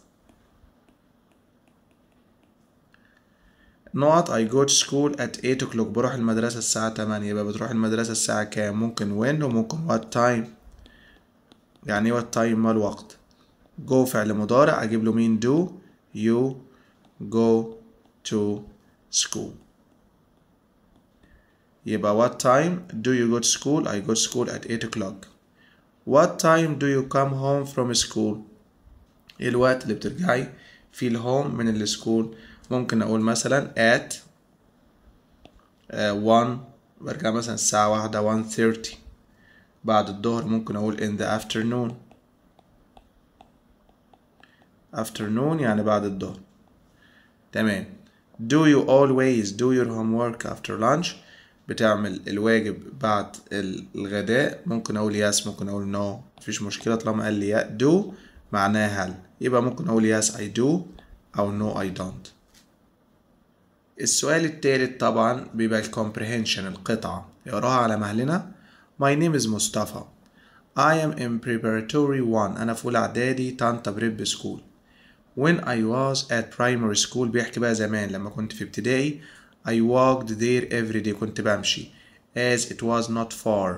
نقط I go to school at 8 o'clock بروح المدرسة الساعة 8 يبقى بتروح المدرسة الساعة كام ممكن when وممكن what time يعني إيه what time ما الوقت جو فعل مضارع اجيب له مين do you go to school يبقى what time do you go to school I go to school at 8 o'clock what time do you come home from school الوقت اللي بترجعي فيه الهوم من السكول ممكن اقول مثلا at 1 برجع مثلا الساعة واحدة 1:30 بعد الظهر ممكن اقول in the afternoon afternoon يعني بعد الظهر تمام do you always do your homework after lunch بتعمل الواجب بعد الغداء ممكن اقول yes ممكن اقول no مفيش مشكلة طالما قال لي do معناه هل يبقى ممكن اقول yes I do او no I don't السؤال التالت طبعا بيبقى الكومبريهنشن القطعة يقراها على مهلنا My name is مصطفى I am in preparatory 1 أنا في أولى إعدادي طنطا بريب سكول when I was at primary school بيحكي بقى زمان لما كنت في ابتدائي I walked there every day كنت بمشي as it was not far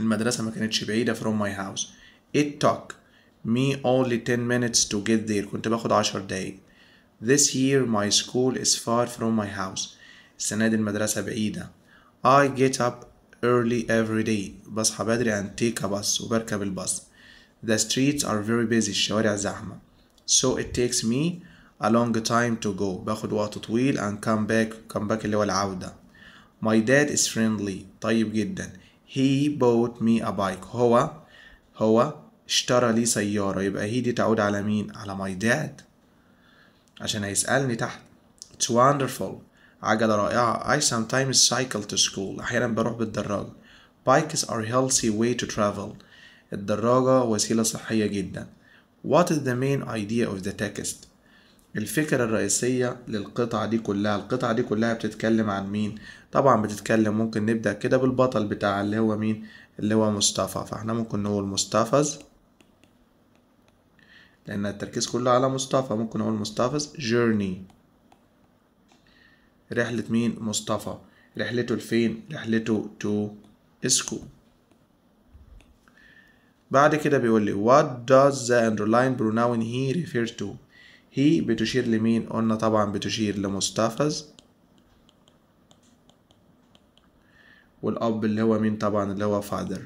المدرسة ما كانتش بعيدة from my house it took me only 10 minutes to get there كنت باخد 10 دقايق this year my school is far from my house السنة دي المدرسة بعيدة I get up early every day بصحى بدري and take a bus وبركب الباص The streets are very busy الشوارع زحمة So it takes me a long time to go باخد وقت طويل and come back come back اللي هو العودة My dad is friendly طيب جدا He bought me a bike هو هو اشترى لي سيارة يبقى هي دي تعود على مين؟ على my dad عشان هيسألني تحت It's wonderful عجلة رائعة I sometimes cycle to school أحيانا بروح بالدراجة Bikes are healthy way to travel الدراجة وسيلة صحية جدا What is the main idea of the text الفكرة الرئيسية للقطعة دي كلها القطعة دي كلها بتتكلم عن مين طبعا بتتكلم ممكن نبدأ كده بالبطل بتاع اللي هو مين اللي هو مصطفى فاحنا ممكن نقول مصطفز لأن التركيز كله على مصطفى ممكن نقول مصطفز journey رحلة مين مصطفى رحلته لفين رحلته to school بعد كده بيقول لي what does the underlying pronoun he refer to هي بتشير لمين قلنا طبعا بتشير لمستفز والاب اللي هو مين طبعا اللي هو father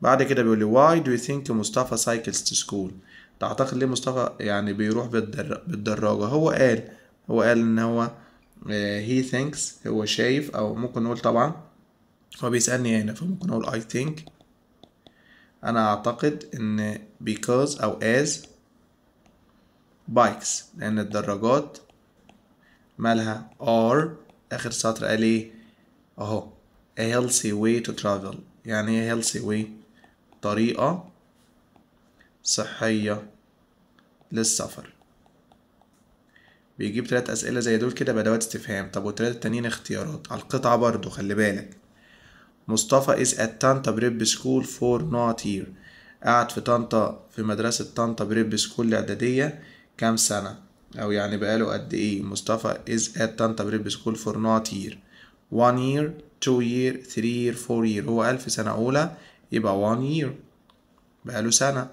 بعد كده بيقول لي why do you think مصطفى cycles to school تعتقد ليه مصطفى يعني بيروح بالدراجة هو قال هو قال ان هو آه, he thinks هو شايف او ممكن نقول طبعا هو بيسألني هنا يعني فممكن أقول I think أنا أعتقد إن because أو as bikes لأن الدراجات مالها are آخر سطر قال إيه أهو a healthy way to travel يعني إيه healthy way طريقة صحية للسفر بيجيب تلات أسئلة زي دول كده بأدوات استفهام طب والتلاتة التانيين اختيارات على القطعة برضو خلي بالك مصطفى is at Tanta Prep School for not year قعد في طنطا في مدرسة طنطا بريب سكول الإعدادية كام سنة أو يعني بقاله قد إيه مصطفى is at Tanta Prep School for not year one year two year three year four year هو ألف سنة أولى يبقى one year بقاله سنة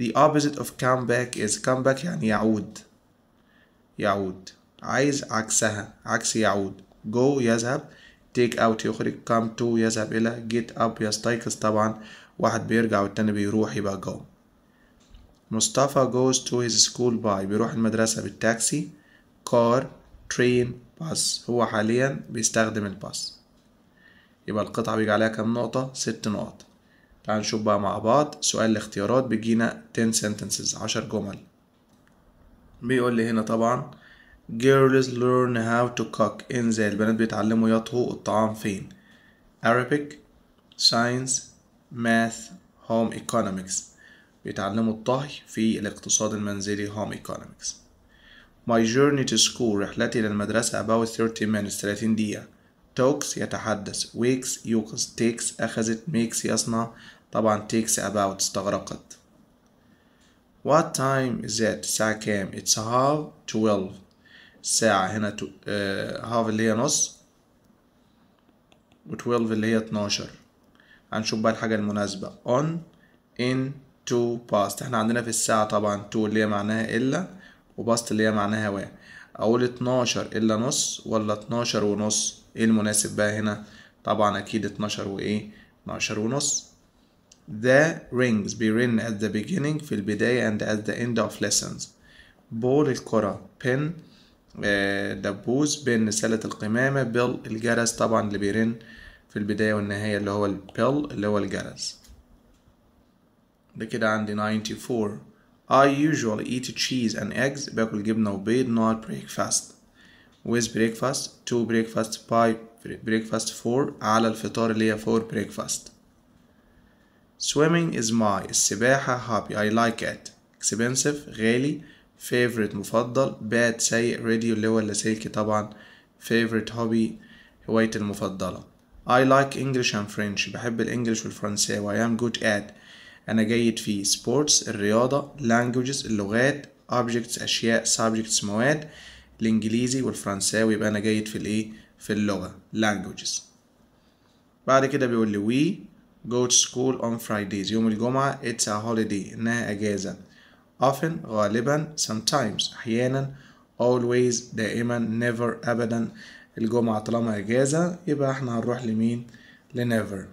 the opposite of come back is come back يعني يعود يعود عايز عكسها عكس يعود go يذهب تيك اوت يخرج كام تو يذهب الى جيت اب يستيقظ طبعا واحد بيرجع والتاني بيروح يبقى جو مصطفى goes to his school by بيروح المدرسة بالتاكسي كار ترين باص هو حاليا بيستخدم الباص يبقى القطعة بيجي عليها كام نقطة؟ ست نقط تعال نشوف بقى مع بعض سؤال الاختيارات بيجينا 10 sentences عشر جمل بيقول لي هنا طبعا Girls learn how to cook إنزال البنات بيتعلموا يطهوا الطعام فين Arabic Science Math Home Economics بيتعلموا الطهي في الاقتصاد المنزلي Home Economics My journey to school رحلتي للمدرسة about 30 minutes 30 دقيقة talks يتحدث wakes يوقظ takes أخذت makes يصنع طبعا takes about استغرقت What time is it؟ الساعة كام؟ It's half 12 ساعة هنا تو... آه هاف اللي هي نص و12 اللي هي 12 هنشوف بقى الحاجة المناسبة on in to past احنا عندنا في الساعة طبعا to اللي هي معناها إلا وباست اللي هي معناها و أقول 12 إلا نص ولا 12 ونص إيه المناسب بقى هنا طبعا أكيد 12 وإيه 12 ونص The rings begin at the beginning في البداية and at the end of lessons بول الكرة pin آه، دبوس بين سلة القمامة بيل الجرس طبعا اللي بيرن في البداية والنهاية اللي هو البيل اللي هو الجرس ده كده عندي 94 I usually eat cheese and eggs باكل جبنة وبيض not breakfast with breakfast to breakfast by breakfast for على الفطار اللي هي for breakfast swimming is my السباحة hobby I like it expensive غالي favorite مفضل bad سيء radio اللي هو اللاسلكي طبعا favorite hobby هوايتي المفضلة I like English and French بحب الإنجليش والفرنساوي I am good at أنا جيد في sports الرياضة languages اللغات objects أشياء subjects مواد الإنجليزي والفرنساوي يبقى أنا جيد في الإيه في اللغة languages بعد كده بيقول لي we go to school on Fridays يوم الجمعة it's a holiday إنها أجازة often غالبا sometimes أحيانا always دائما never أبدا الجمعة طالما إجازة يبقى احنا هنروح لمين لnever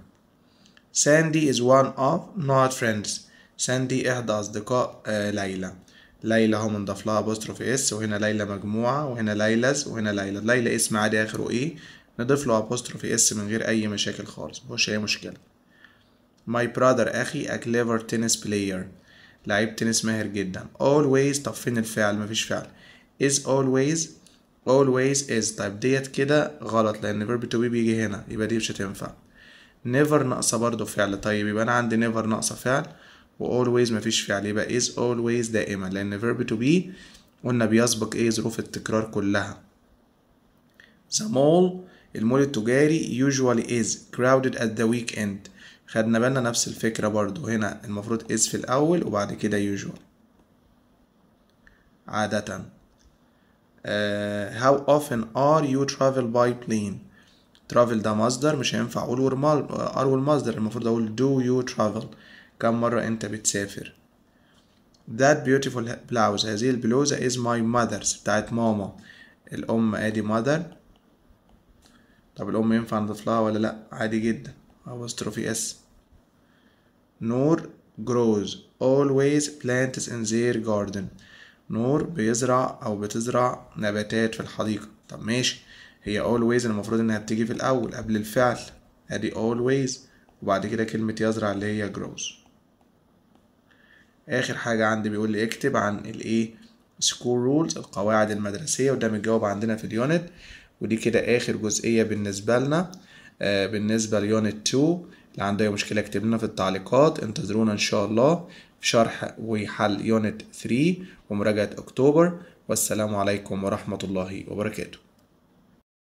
Sandy is one of not friends ساندي إحدى أصدقاء آه، ليلى ليلى هم بنضاف لها apostrophe اس وهنا ليلى مجموعة وهنا ليلز وهنا ليلى ليلى اسم عادي آخره إيه e. نضيف له ابوستروف اس من غير أي مشاكل خالص مفيش أي مشكلة My brother أخي a clever tennis player لعيب تنس ماهر جدا always طب فين الفعل مفيش فعل is always always is طيب ديت كده غلط لان verb to be بيجي هنا يبقى دي مش هتنفع never ناقصة برضو فعل طيب يبقى انا عندي never ناقصة فعل و always مفيش فعل يبقى is always دائما لان verb to be قلنا بيسبق ايه ظروف التكرار كلها the mall المول التجاري usually is crowded at the weekend خدنا بالنا نفس الفكرة برضو هنا المفروض is في الأول وبعد كده usual عادة uh, how often are you travel by plane travel ده مصدر مش هينفع أقول آه، are والمصدر المفروض أقول do you travel كم مرة أنت بتسافر that beautiful blouse هذه البلوزة is my mother's بتاعت ماما الأم أدي mother طب الأم ينفع نضيف لها ولا لأ عادي جدا apostrophe s نور grows always plants in their garden نور بيزرع او بتزرع نباتات في الحديقة طب ماشي هي always المفروض انها بتيجي في الاول قبل الفعل ادي always وبعد كده كلمة يزرع اللي هي grows اخر حاجة عندي بيقول لي اكتب عن الايه school rules القواعد المدرسية وده متجاوب عندنا في اليونت ودي كده اخر جزئية بالنسبة لنا آه، بالنسبة ليونت 2 اللي عنده مشكلة اكتب لنا في التعليقات انتظرونا إن شاء الله في شرح وحل يونت 3 ومراجعة أكتوبر والسلام عليكم ورحمة الله وبركاته